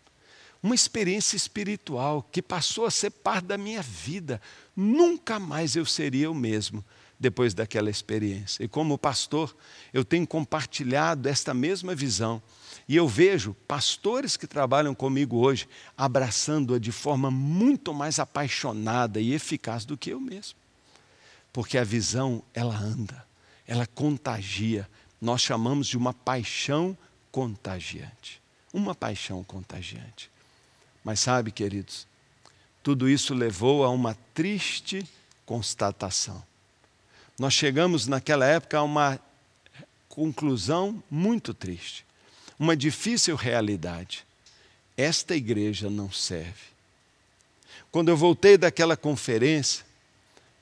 Uma experiência espiritual que passou a ser parte da minha vida. Nunca mais eu seria o mesmo depois daquela experiência. E como pastor, eu tenho compartilhado esta mesma visão. E eu vejo pastores que trabalham comigo hoje abraçando-a de forma muito mais apaixonada e eficaz do que eu mesmo. Porque a visão, ela anda, ela contagia. Nós chamamos de uma paixão contagiante. Uma paixão contagiante. Mas sabe, queridos, tudo isso levou a uma triste constatação nós chegamos naquela época a uma conclusão muito triste, uma difícil realidade. Esta igreja não serve. Quando eu voltei daquela conferência,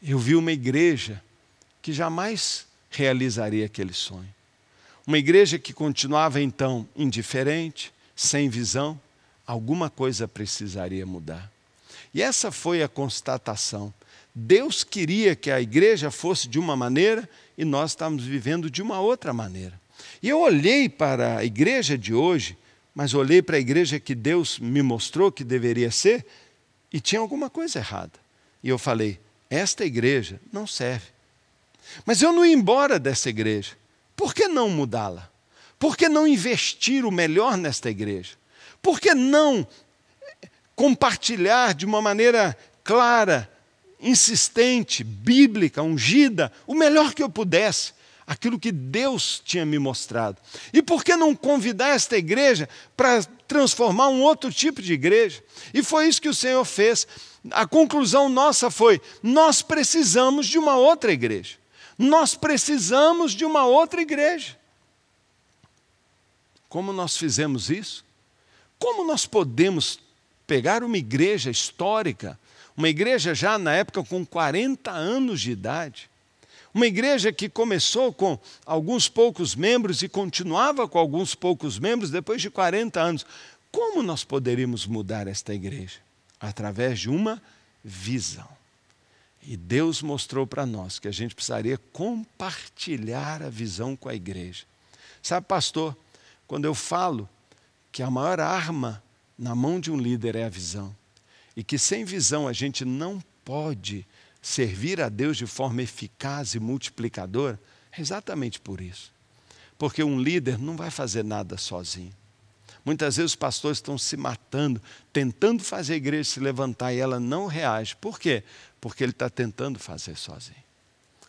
eu vi uma igreja que jamais realizaria aquele sonho. Uma igreja que continuava então indiferente, sem visão, alguma coisa precisaria mudar. E essa foi a constatação. Deus queria que a igreja fosse de uma maneira e nós estamos vivendo de uma outra maneira. E eu olhei para a igreja de hoje, mas olhei para a igreja que Deus me mostrou que deveria ser e tinha alguma coisa errada. E eu falei: esta igreja não serve. Mas eu não ia embora dessa igreja. Por que não mudá-la? Por que não investir o melhor nesta igreja? Por que não compartilhar de uma maneira clara insistente, bíblica, ungida, o melhor que eu pudesse, aquilo que Deus tinha me mostrado. E por que não convidar esta igreja para transformar um outro tipo de igreja? E foi isso que o Senhor fez. A conclusão nossa foi: nós precisamos de uma outra igreja. Nós precisamos de uma outra igreja. Como nós fizemos isso? Como nós podemos pegar uma igreja histórica, uma igreja já na época com 40 anos de idade. Uma igreja que começou com alguns poucos membros e continuava com alguns poucos membros depois de 40 anos. Como nós poderíamos mudar esta igreja? Através de uma visão. E Deus mostrou para nós que a gente precisaria compartilhar a visão com a igreja. Sabe, pastor, quando eu falo que a maior arma na mão de um líder é a visão, e que sem visão a gente não pode servir a Deus de forma eficaz e multiplicadora, é exatamente por isso. Porque um líder não vai fazer nada sozinho. Muitas vezes os pastores estão se matando, tentando fazer a igreja se levantar e ela não reage. Por quê? Porque ele está tentando fazer sozinho.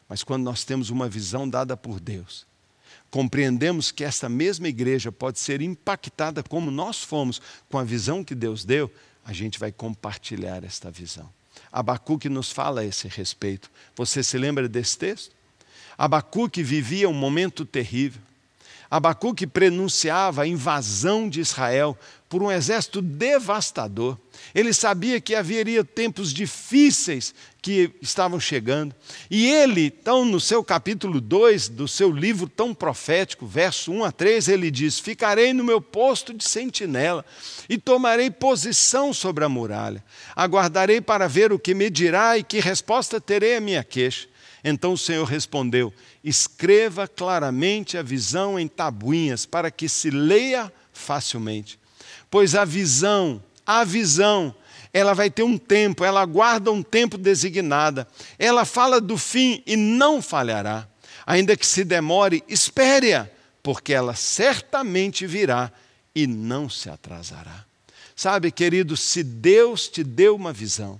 Mas quando nós temos uma visão dada por Deus, compreendemos que essa mesma igreja pode ser impactada como nós fomos com a visão que Deus deu, a gente vai compartilhar esta visão. Abacuque nos fala a esse respeito. Você se lembra desse texto? Abacuque vivia um momento terrível. Abacuque prenunciava a invasão de Israel por um exército devastador. Ele sabia que haveria tempos difíceis que estavam chegando. E ele, então, no seu capítulo 2 do seu livro tão profético, verso 1 a 3, ele diz: Ficarei no meu posto de sentinela e tomarei posição sobre a muralha. Aguardarei para ver o que me dirá e que resposta terei à minha queixa. Então o Senhor respondeu: Escreva claramente a visão em tabuinhas, para que se leia facilmente pois a visão, a visão, ela vai ter um tempo, ela guarda um tempo designada. Ela fala do fim e não falhará. Ainda que se demore, espere-a, porque ela certamente virá e não se atrasará. Sabe, querido, se Deus te deu uma visão,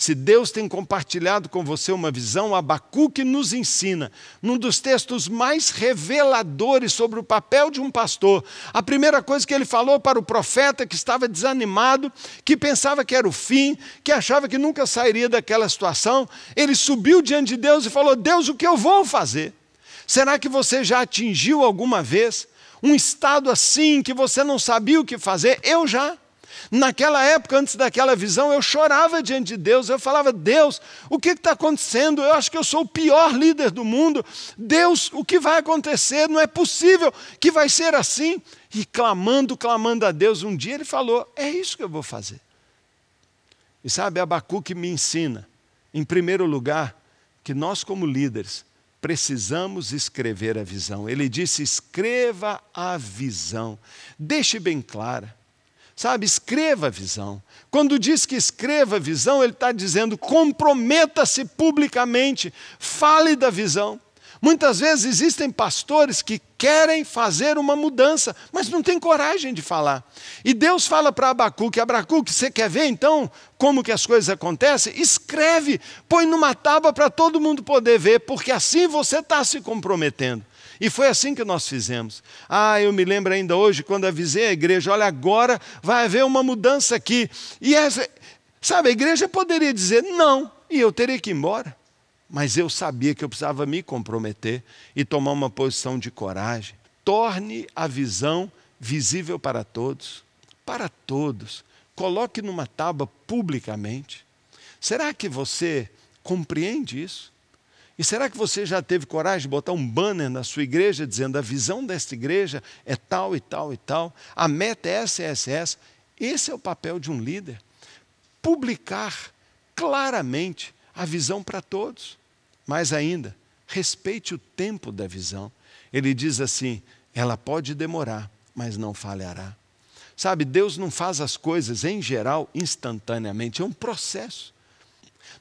se Deus tem compartilhado com você uma visão, Abacuque nos ensina, num dos textos mais reveladores sobre o papel de um pastor. A primeira coisa que ele falou para o profeta que estava desanimado, que pensava que era o fim, que achava que nunca sairia daquela situação, ele subiu diante de Deus e falou: Deus, o que eu vou fazer? Será que você já atingiu alguma vez um estado assim que você não sabia o que fazer? Eu já. Naquela época, antes daquela visão, eu chorava diante de Deus, eu falava: Deus, o que está acontecendo? Eu acho que eu sou o pior líder do mundo. Deus, o que vai acontecer? Não é possível que vai ser assim. E clamando, clamando a Deus, um dia ele falou: É isso que eu vou fazer. E sabe, Abacuque me ensina, em primeiro lugar, que nós, como líderes, precisamos escrever a visão. Ele disse: escreva a visão, deixe bem clara. Sabe, escreva a visão. Quando diz que escreva a visão, ele está dizendo comprometa-se publicamente, fale da visão. Muitas vezes existem pastores que querem fazer uma mudança, mas não têm coragem de falar. E Deus fala para Abacuque: Abacuque, você quer ver então como que as coisas acontecem? Escreve, põe numa tábua para todo mundo poder ver, porque assim você está se comprometendo. E foi assim que nós fizemos. Ah, eu me lembro ainda hoje, quando avisei a igreja: olha, agora vai haver uma mudança aqui. E é essa, sabe, a igreja poderia dizer não, e eu teria que ir embora. Mas eu sabia que eu precisava me comprometer e tomar uma posição de coragem. Torne a visão visível para todos. Para todos. Coloque numa tábua publicamente. Será que você compreende isso? E será que você já teve coragem de botar um banner na sua igreja dizendo a visão desta igreja é tal e tal e tal, a meta é essa, é essa, é essa? Esse é o papel de um líder. Publicar claramente a visão para todos. Mais ainda, respeite o tempo da visão. Ele diz assim: ela pode demorar, mas não falhará. Sabe, Deus não faz as coisas em geral instantaneamente, é um processo.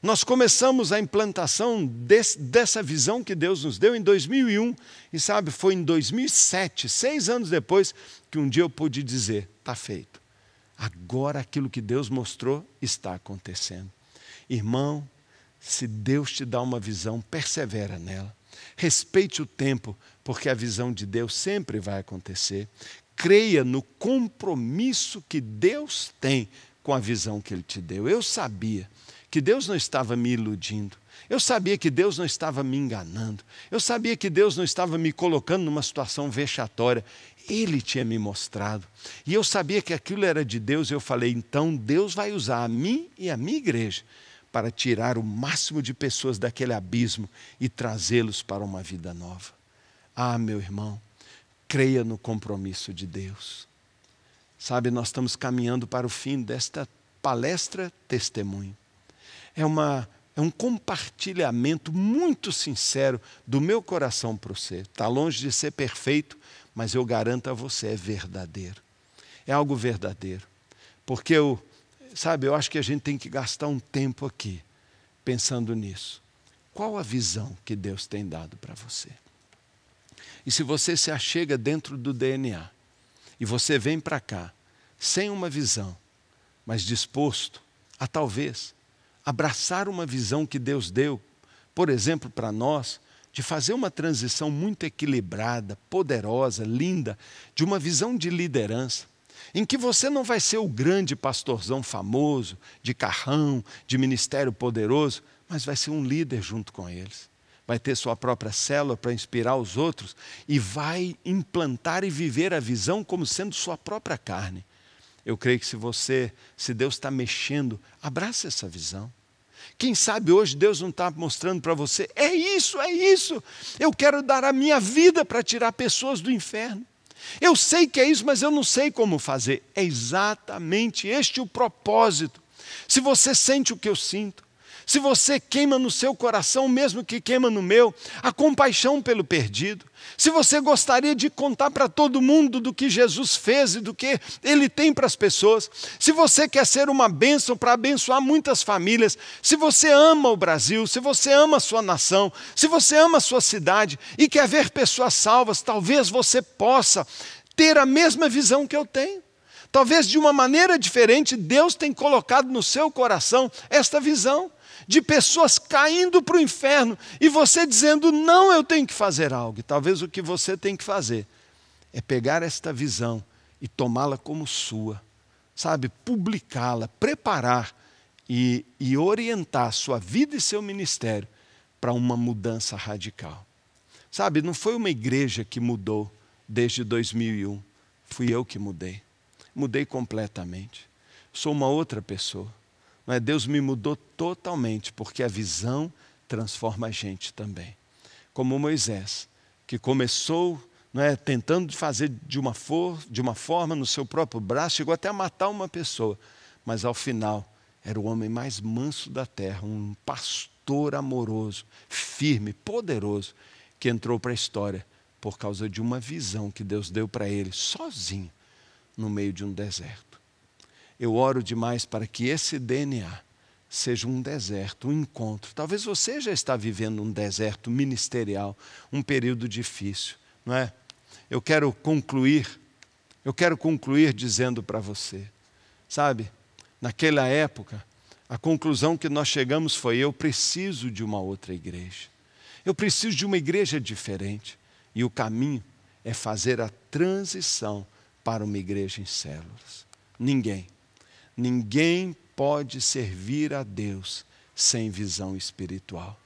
Nós começamos a implantação desse, dessa visão que Deus nos deu em 2001, e sabe, foi em 2007, seis anos depois, que um dia eu pude dizer: está feito. Agora aquilo que Deus mostrou está acontecendo. Irmão, se Deus te dá uma visão, persevera nela. Respeite o tempo, porque a visão de Deus sempre vai acontecer. Creia no compromisso que Deus tem com a visão que Ele te deu. Eu sabia que Deus não estava me iludindo. Eu sabia que Deus não estava me enganando. Eu sabia que Deus não estava me colocando numa situação vexatória. Ele tinha me mostrado. E eu sabia que aquilo era de Deus. Eu falei, então Deus vai usar a mim e a minha igreja para tirar o máximo de pessoas daquele abismo e trazê-los para uma vida nova. Ah, meu irmão, creia no compromisso de Deus. Sabe, nós estamos caminhando para o fim desta palestra testemunho é, uma, é um compartilhamento muito sincero do meu coração para você. Está longe de ser perfeito, mas eu garanto a você, é verdadeiro. É algo verdadeiro. Porque eu, sabe, eu acho que a gente tem que gastar um tempo aqui pensando nisso. Qual a visão que Deus tem dado para você? E se você se achega dentro do DNA e você vem para cá sem uma visão, mas disposto a talvez abraçar uma visão que Deus deu, por exemplo, para nós, de fazer uma transição muito equilibrada, poderosa, linda, de uma visão de liderança, em que você não vai ser o grande pastorzão famoso, de carrão, de ministério poderoso, mas vai ser um líder junto com eles. Vai ter sua própria célula para inspirar os outros e vai implantar e viver a visão como sendo sua própria carne. Eu creio que se você, se Deus está mexendo, abraça essa visão. Quem sabe hoje Deus não está mostrando para você: é isso, é isso. Eu quero dar a minha vida para tirar pessoas do inferno. Eu sei que é isso, mas eu não sei como fazer. É exatamente este o propósito. Se você sente o que eu sinto, se você queima no seu coração, mesmo que queima no meu, a compaixão pelo perdido, se você gostaria de contar para todo mundo do que Jesus fez e do que ele tem para as pessoas, se você quer ser uma bênção para abençoar muitas famílias, se você ama o Brasil, se você ama a sua nação, se você ama a sua cidade e quer ver pessoas salvas, talvez você possa ter a mesma visão que eu tenho. Talvez de uma maneira diferente, Deus tem colocado no seu coração esta visão de pessoas caindo para o inferno e você dizendo, não, eu tenho que fazer algo. E talvez o que você tem que fazer é pegar esta visão e tomá-la como sua, sabe? Publicá-la, preparar e, e orientar sua vida e seu ministério para uma mudança radical. Sabe, não foi uma igreja que mudou desde 2001, fui eu que mudei. Mudei completamente. Sou uma outra pessoa. Não é? Deus me mudou totalmente, porque a visão transforma a gente também. Como Moisés, que começou não é, tentando fazer de uma, for, de uma forma no seu próprio braço, chegou até a matar uma pessoa, mas ao final era o homem mais manso da terra, um pastor amoroso, firme, poderoso, que entrou para a história por causa de uma visão que Deus deu para ele, sozinho, no meio de um deserto. Eu oro demais para que esse DNA seja um deserto, um encontro. Talvez você já está vivendo um deserto ministerial, um período difícil, não é? Eu quero concluir, eu quero concluir dizendo para você, sabe? Naquela época, a conclusão que nós chegamos foi: eu preciso de uma outra igreja. Eu preciso de uma igreja diferente. E o caminho é fazer a transição para uma igreja em células. Ninguém Ninguém pode servir a Deus sem visão espiritual.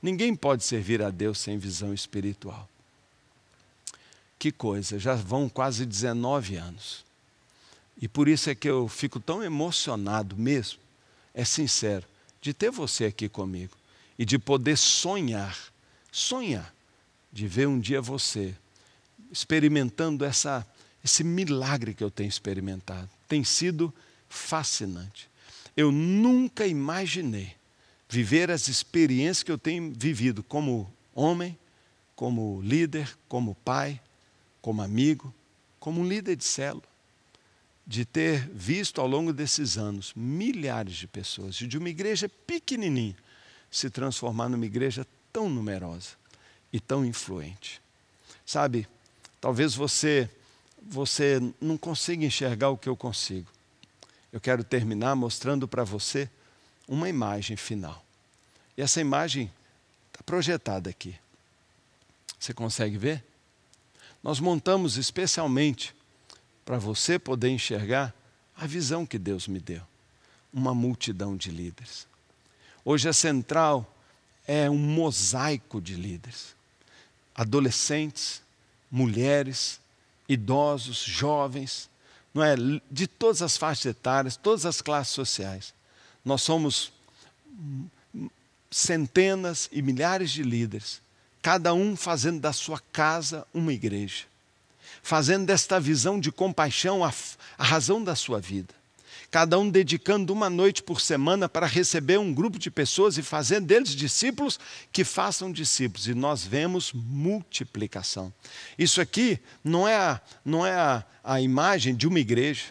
Ninguém pode servir a Deus sem visão espiritual. Que coisa, já vão quase 19 anos. E por isso é que eu fico tão emocionado mesmo, é sincero, de ter você aqui comigo e de poder sonhar, sonhar, de ver um dia você experimentando essa, esse milagre que eu tenho experimentado. Tem sido fascinante. Eu nunca imaginei viver as experiências que eu tenho vivido como homem, como líder, como pai, como amigo, como um líder de celo, de ter visto ao longo desses anos milhares de pessoas, de uma igreja pequenininha, se transformar numa igreja tão numerosa e tão influente. Sabe, talvez você você não consiga enxergar o que eu consigo, eu quero terminar mostrando para você uma imagem final. E essa imagem está projetada aqui. Você consegue ver? Nós montamos especialmente para você poder enxergar a visão que Deus me deu uma multidão de líderes. Hoje a central é um mosaico de líderes: adolescentes, mulheres, idosos, jovens, não é, de todas as faixas etárias, todas as classes sociais. Nós somos centenas e milhares de líderes, cada um fazendo da sua casa uma igreja, fazendo desta visão de compaixão a, a razão da sua vida cada um dedicando uma noite por semana para receber um grupo de pessoas e fazer deles discípulos que façam discípulos. E nós vemos multiplicação. Isso aqui não é a, não é a, a imagem de uma igreja.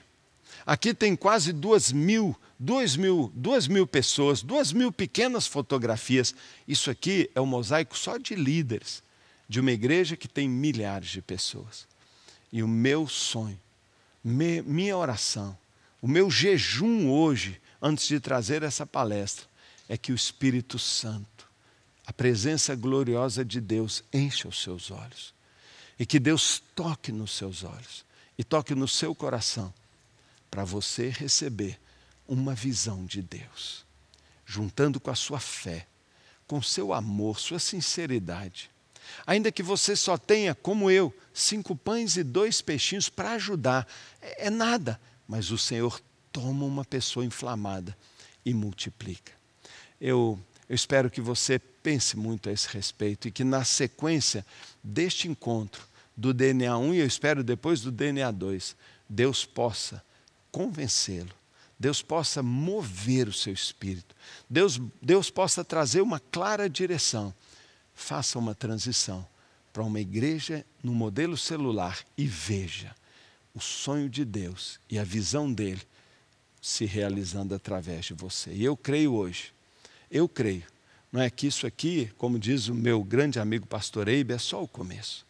Aqui tem quase duas mil, duas mil, duas mil pessoas, duas mil pequenas fotografias. Isso aqui é um mosaico só de líderes, de uma igreja que tem milhares de pessoas. E o meu sonho, me, minha oração, o meu jejum hoje, antes de trazer essa palestra, é que o Espírito Santo, a presença gloriosa de Deus, encha os seus olhos. E que Deus toque nos seus olhos e toque no seu coração, para você receber uma visão de Deus, juntando com a sua fé, com seu amor, sua sinceridade. Ainda que você só tenha, como eu, cinco pães e dois peixinhos para ajudar, é, é nada, mas o Senhor toma uma pessoa inflamada e multiplica. Eu, eu espero que você pense muito a esse respeito e que na sequência deste encontro do DNA 1 e eu espero depois do DNA 2, Deus possa convencê-lo Deus possa mover o seu espírito, Deus, Deus possa trazer uma clara direção. Faça uma transição para uma igreja no modelo celular e veja o sonho de Deus e a visão dele se realizando através de você. E eu creio hoje, eu creio, não é que isso aqui, como diz o meu grande amigo pastor Eibe, é só o começo.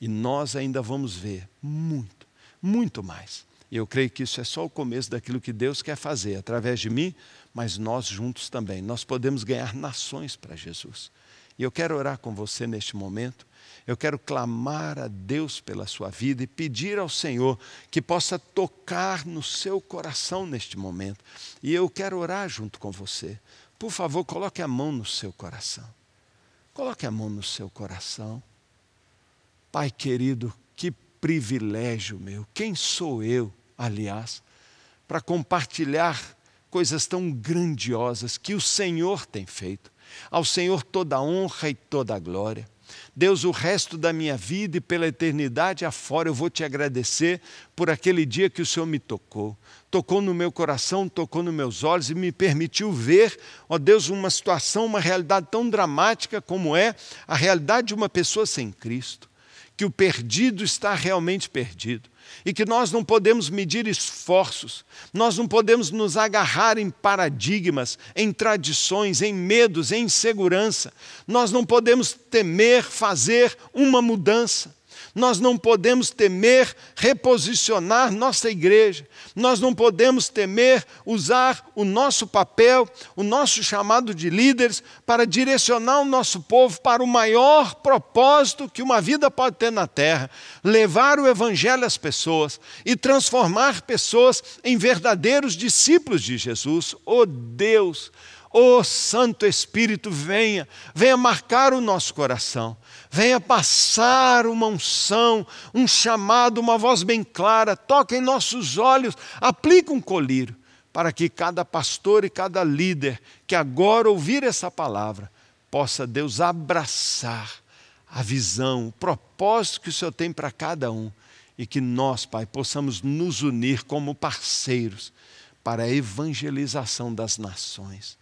E nós ainda vamos ver muito, muito mais. E eu creio que isso é só o começo daquilo que Deus quer fazer através de mim, mas nós juntos também. Nós podemos ganhar nações para Jesus. E eu quero orar com você neste momento eu quero clamar a Deus pela sua vida e pedir ao Senhor que possa tocar no seu coração neste momento. E eu quero orar junto com você. Por favor, coloque a mão no seu coração. Coloque a mão no seu coração. Pai querido, que privilégio meu. Quem sou eu, aliás, para compartilhar coisas tão grandiosas que o Senhor tem feito? Ao Senhor toda honra e toda glória. Deus, o resto da minha vida e pela eternidade afora, eu vou te agradecer por aquele dia que o Senhor me tocou. Tocou no meu coração, tocou nos meus olhos e me permitiu ver, ó Deus, uma situação, uma realidade tão dramática como é a realidade de uma pessoa sem Cristo. Que o perdido está realmente perdido e que nós não podemos medir esforços, nós não podemos nos agarrar em paradigmas, em tradições, em medos, em insegurança, nós não podemos temer fazer uma mudança. Nós não podemos temer reposicionar nossa igreja, nós não podemos temer usar o nosso papel, o nosso chamado de líderes, para direcionar o nosso povo para o maior propósito que uma vida pode ter na terra levar o evangelho às pessoas e transformar pessoas em verdadeiros discípulos de Jesus. Oh Deus! Ó oh, Santo Espírito, venha, venha marcar o nosso coração, venha passar uma unção, um chamado, uma voz bem clara, toque em nossos olhos, aplique um colírio, para que cada pastor e cada líder que agora ouvir essa palavra, possa Deus abraçar a visão, o propósito que o Senhor tem para cada um e que nós, Pai, possamos nos unir como parceiros para a evangelização das nações.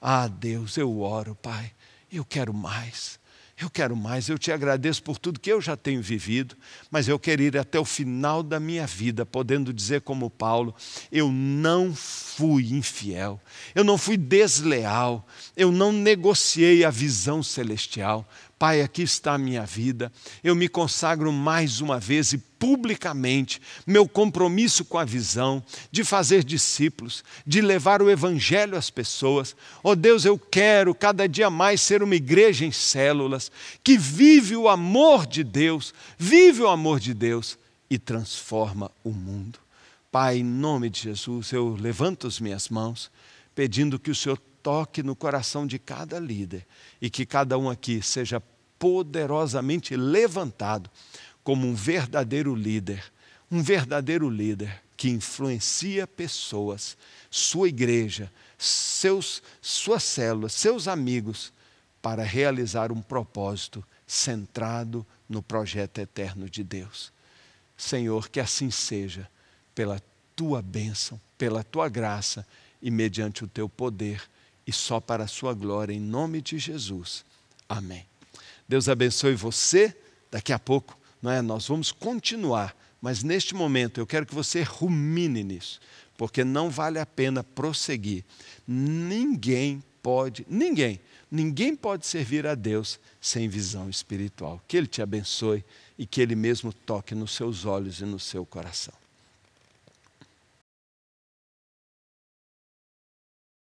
Ah, Deus, eu oro, Pai, eu quero mais. Eu quero mais, eu te agradeço por tudo que eu já tenho vivido, mas eu quero ir até o final da minha vida, podendo dizer, como Paulo: eu não fui infiel, eu não fui desleal, eu não negociei a visão celestial, Pai, aqui está a minha vida, eu me consagro mais uma vez e publicamente meu compromisso com a visão de fazer discípulos, de levar o Evangelho às pessoas. Ó oh Deus, eu quero cada dia mais ser uma igreja em células que vive o amor de Deus, vive o amor de Deus e transforma o mundo. Pai, em nome de Jesus, eu levanto as minhas mãos pedindo que o Senhor toque no coração de cada líder e que cada um aqui seja poderosamente levantado como um verdadeiro líder, um verdadeiro líder que influencia pessoas, sua igreja, seus, suas células, seus amigos, para realizar um propósito centrado no projeto eterno de Deus. Senhor, que assim seja, pela tua bênção, pela tua graça e mediante o teu poder e só para a sua glória, em nome de Jesus. Amém. Deus abençoe você. Daqui a pouco, não é? Nós vamos continuar, mas neste momento eu quero que você rumine nisso, porque não vale a pena prosseguir. Ninguém pode, ninguém, ninguém pode servir a Deus sem visão espiritual. Que ele te abençoe e que ele mesmo toque nos seus olhos e no seu coração.